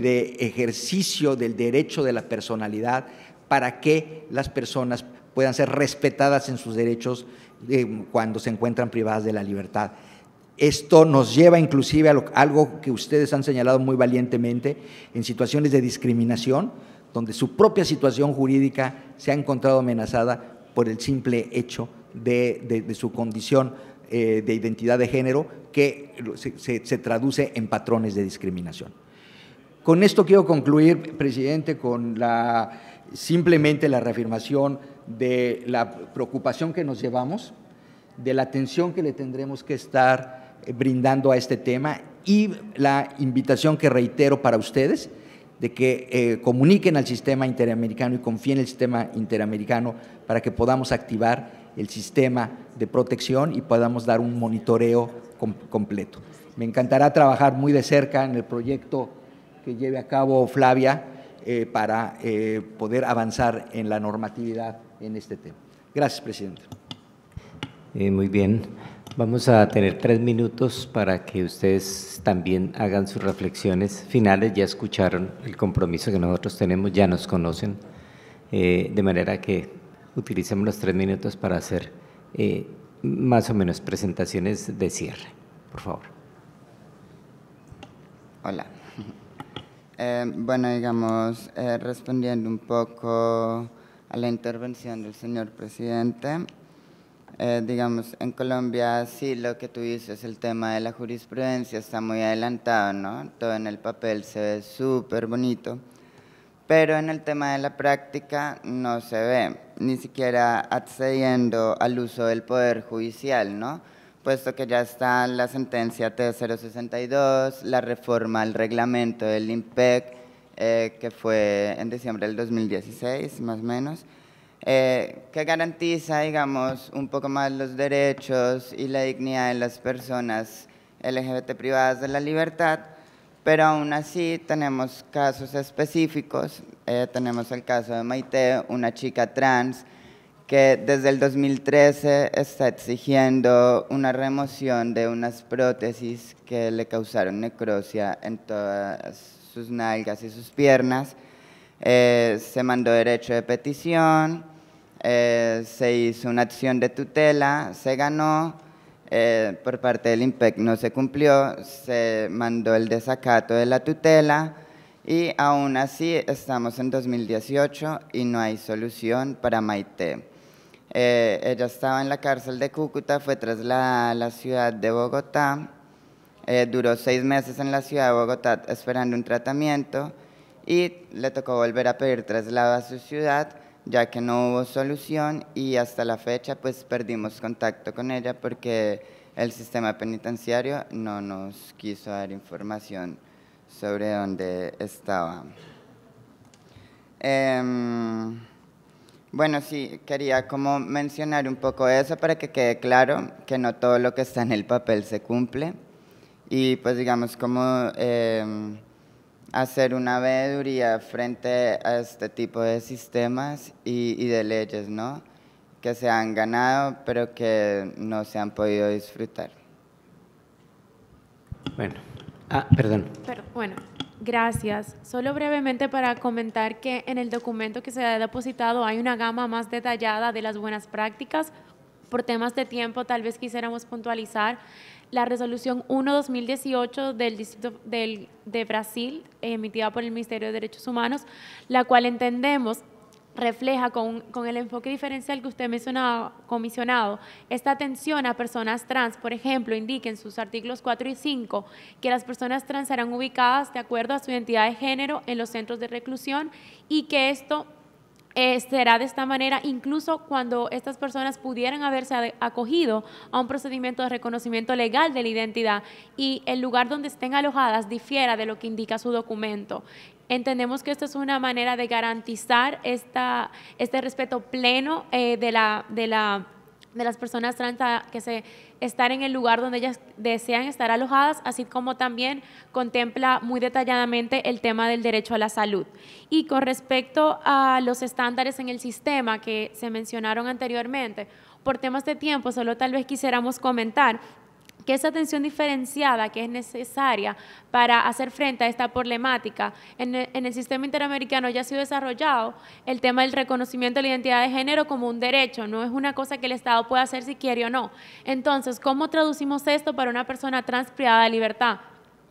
de, ejercicio del derecho de la personalidad para que las personas puedan ser respetadas en sus derechos eh, cuando se encuentran privadas de la libertad. Esto nos lleva inclusive a algo que ustedes han señalado muy valientemente en situaciones de discriminación, donde su propia situación jurídica se ha encontrado amenazada por el simple hecho de, de su condición eh, de identidad de género que se, traduce en patrones de discriminación. Con esto quiero concluir, presidente, con simplemente la reafirmación de la preocupación que nos llevamos, de la atención que le tendremos que estar eh, brindando a este tema y la invitación que reitero para ustedes de que eh, comuniquen al sistema interamericano y confíen en el sistema interamericano para que podamos activar el sistema protección y podamos dar un monitoreo completo. Me encantará trabajar muy de cerca en el proyecto que lleve a cabo Flavia eh, para eh, poder avanzar en la normatividad en este tema. Gracias, Presidente. Eh, muy bien. Vamos a tener tres minutos para que ustedes también hagan sus reflexiones finales. Ya escucharon el compromiso que nosotros tenemos, ya nos conocen, de manera que utilicemos los tres minutos para hacer eh, más o menos presentaciones de cierre, por favor. Hola. (laughs) Eh, bueno, digamos, eh, respondiendo un poco a la intervención del señor presidente, eh, digamos, en Colombia sí lo que tú dices, el tema de la jurisprudencia está muy adelantado, ¿no? Todo en el papel se ve súper bonito, pero en el tema de la práctica no se ve ni siquiera accediendo al uso del Poder Judicial, ¿no? puesto que ya está la sentencia T062, la reforma al reglamento del IMPEC, eh, que fue en diciembre del 2016, más o menos, eh, que garantiza, digamos, un poco más los derechos y la dignidad de las personas LGBT privadas de la libertad, pero aún así tenemos casos específicos. Eh, tenemos el caso de Maite, una chica trans que desde el 2013 está exigiendo una remoción de unas prótesis que le causaron necrosia en todas sus nalgas y sus piernas. Eh, se mandó derecho de petición, eh, se hizo una acción de tutela, se ganó eh, por parte del IMPEC no se cumplió, se mandó el desacato de la tutela y aún así estamos en 2018 y no hay solución para Maite. Eh, ella estaba en la cárcel de Cúcuta, fue trasladada a la ciudad de Bogotá, eh, duró seis meses en la ciudad de Bogotá esperando un tratamiento y le tocó volver a pedir traslado a su ciudad ya que no hubo solución y hasta la fecha pues perdimos contacto con ella porque el sistema penitenciario no nos quiso dar información sobre dónde estaba. Em, bueno, sí, quería como mencionar un poco eso para que quede claro que no todo lo que está en el papel se cumple y pues digamos como... Em, hacer una veeduría frente a este tipo de sistemas y, de leyes, ¿no? Que se han ganado, pero que no se han podido disfrutar. Bueno, ah, perdón. Pero, bueno, gracias. Solo brevemente para comentar que en el documento que se ha depositado hay una gama más detallada de las buenas prácticas. Por temas de tiempo, tal vez quisiéramos puntualizar la resolución 1-2018 del Distrito de Brasil, emitida por el Ministerio de Derechos Humanos, la cual entendemos refleja con, con, el enfoque diferencial que usted mencionaba, comisionado, esta atención a personas trans, por ejemplo, indica en sus artículos 4 y 5 que las personas trans serán ubicadas de acuerdo a su identidad de género en los centros de reclusión y que esto eh, será de esta manera, incluso cuando estas personas pudieran haberse acogido a un procedimiento de reconocimiento legal de la identidad y el lugar donde estén alojadas difiera de lo que indica su documento. Entendemos que esta es una manera de garantizar esta, este respeto pleno eh, de la... De la de las personas trans que se estar en el lugar donde ellas desean estar alojadas, así como también contempla muy detalladamente el tema del derecho a la salud. Y con respecto a los estándares en el sistema que se mencionaron anteriormente, por temas de tiempo, solo tal vez quisiéramos comentar que esa atención diferenciada que es necesaria para hacer frente a esta problemática en el, sistema interamericano ya ha sido desarrollado el tema del reconocimiento de la identidad de género como un derecho, no es una cosa que el Estado pueda hacer si quiere o no. Entonces, ¿cómo traducimos esto para una persona trans privada de libertad?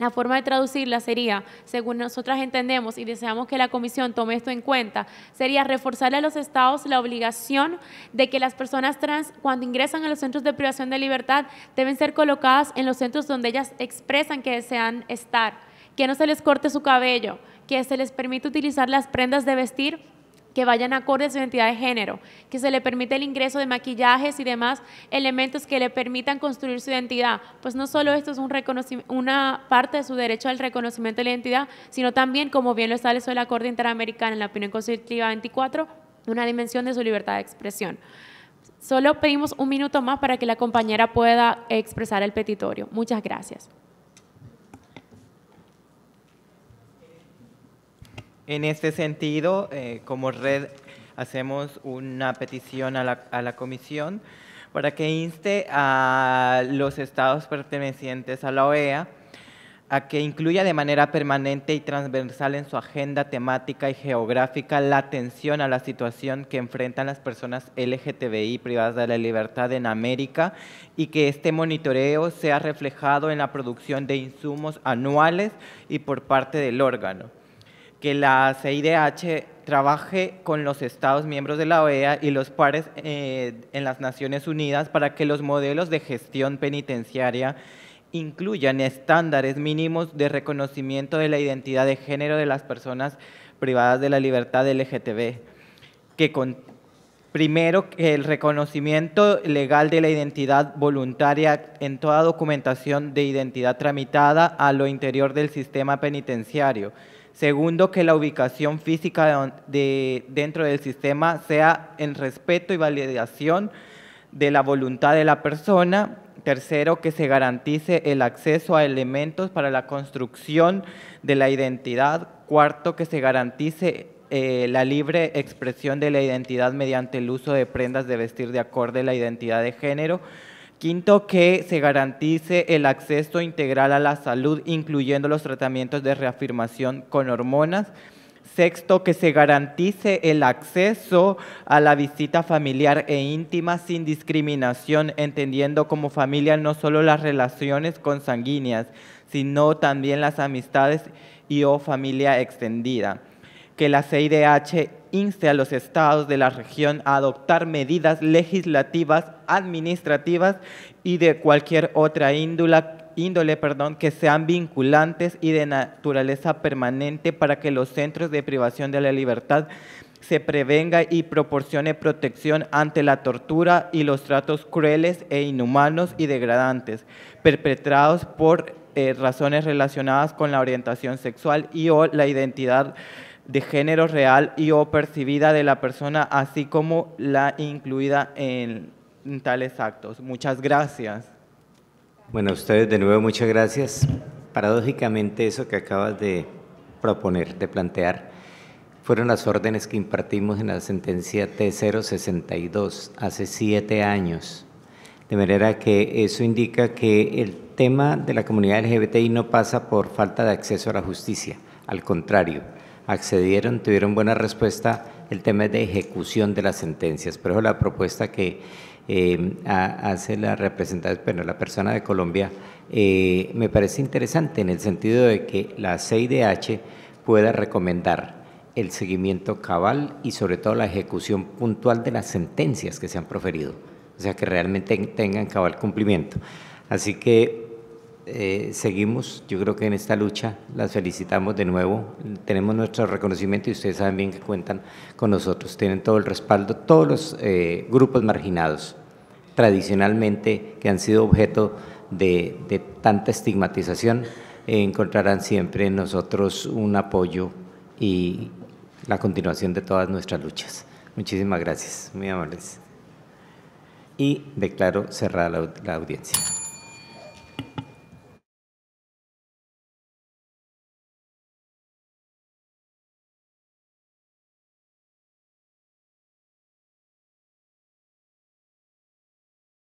La forma de traducirla sería, según nosotras entendemos y deseamos que la Comisión tome esto en cuenta, sería reforzarle a los estados la obligación de que las personas trans, cuando ingresan a los centros de privación de libertad, deben ser colocadas en los centros donde ellas expresan que desean estar, que no se les corte su cabello, que se les permite utilizar las prendas de vestir que vayan acorde a su identidad de género, que se le permite el ingreso de maquillajes y demás elementos que le permitan construir su identidad. Pues no solo esto es una parte de su derecho al reconocimiento de la identidad, sino también, como bien lo estableció el Acuerdo Interamericano en la opinión constitutiva 24, una dimensión de su libertad de expresión. Solo pedimos un minuto más para que la compañera pueda expresar el petitorio. Muchas gracias. En este sentido, eh, como red, hacemos una petición a la, a la Comisión para que inste a los estados pertenecientes a la OEA a que incluya de manera permanente y transversal en su agenda temática y geográfica la atención a la situación que enfrentan las personas LGTBI privadas de la libertad en América y que este monitoreo sea reflejado en la producción de insumos anuales y por parte del órgano que la CIDH trabaje con los Estados miembros de la OEA y los pares eh, en las Naciones Unidas para que los modelos de gestión penitenciaria incluyan estándares mínimos de reconocimiento de la identidad de género de las personas privadas de la libertad LGTB, que Primero, el reconocimiento legal de la identidad voluntaria en toda documentación de identidad tramitada a lo interior del sistema penitenciario. Segundo, que la ubicación física dentro del sistema sea en respeto y validación de la voluntad de la persona. Tercero, que se garantice el acceso a elementos para la construcción de la identidad. Cuarto, que se garantice eh, la libre expresión de la identidad mediante el uso de prendas de vestir de acorde a la identidad de género. Quinto, que se garantice el acceso integral a la salud, incluyendo los tratamientos de reafirmación con hormonas. Sexto, que se garantice el acceso a la visita familiar e íntima sin discriminación, entendiendo como familia no solo las relaciones consanguíneas, sino también las amistades y o familia extendida. Que la CIDH inste a los estados de la región a adoptar medidas legislativas, administrativas y de cualquier otra índole perdón, que sean vinculantes y de naturaleza permanente para que los centros de privación de la libertad se prevenga y proporcione protección ante la tortura y los tratos crueles e inhumanos y degradantes perpetrados por eh, razones relacionadas con la orientación sexual y o la identidad de género real y o percibida de la persona, así como la incluida en, tales actos. Muchas gracias. Bueno, a ustedes de nuevo muchas gracias. Paradójicamente eso que acabas de proponer, de plantear, fueron las órdenes que impartimos en la sentencia T062 hace siete años. De manera que eso indica que el tema de la comunidad LGBTI no pasa por falta de acceso a la justicia, al contrario accedieron, tuvieron buena respuesta. El tema es de ejecución de las sentencias, pero es la propuesta que eh, hace la representante, bueno, la persona de Colombia, eh, me parece interesante en el sentido de que la CIDH pueda recomendar el seguimiento cabal y sobre todo la ejecución puntual de las sentencias que se han proferido, o sea, que realmente tengan cabal cumplimiento. Así que eh, seguimos, yo creo que en esta lucha las felicitamos de nuevo, tenemos nuestro reconocimiento y ustedes saben bien que cuentan con nosotros, tienen todo el respaldo, todos los eh, grupos marginados tradicionalmente que han sido objeto de, tanta estigmatización, eh, encontrarán siempre en nosotros un apoyo y la continuación de todas nuestras luchas. Muchísimas gracias, muy amables. Y declaro cerrada la audiencia.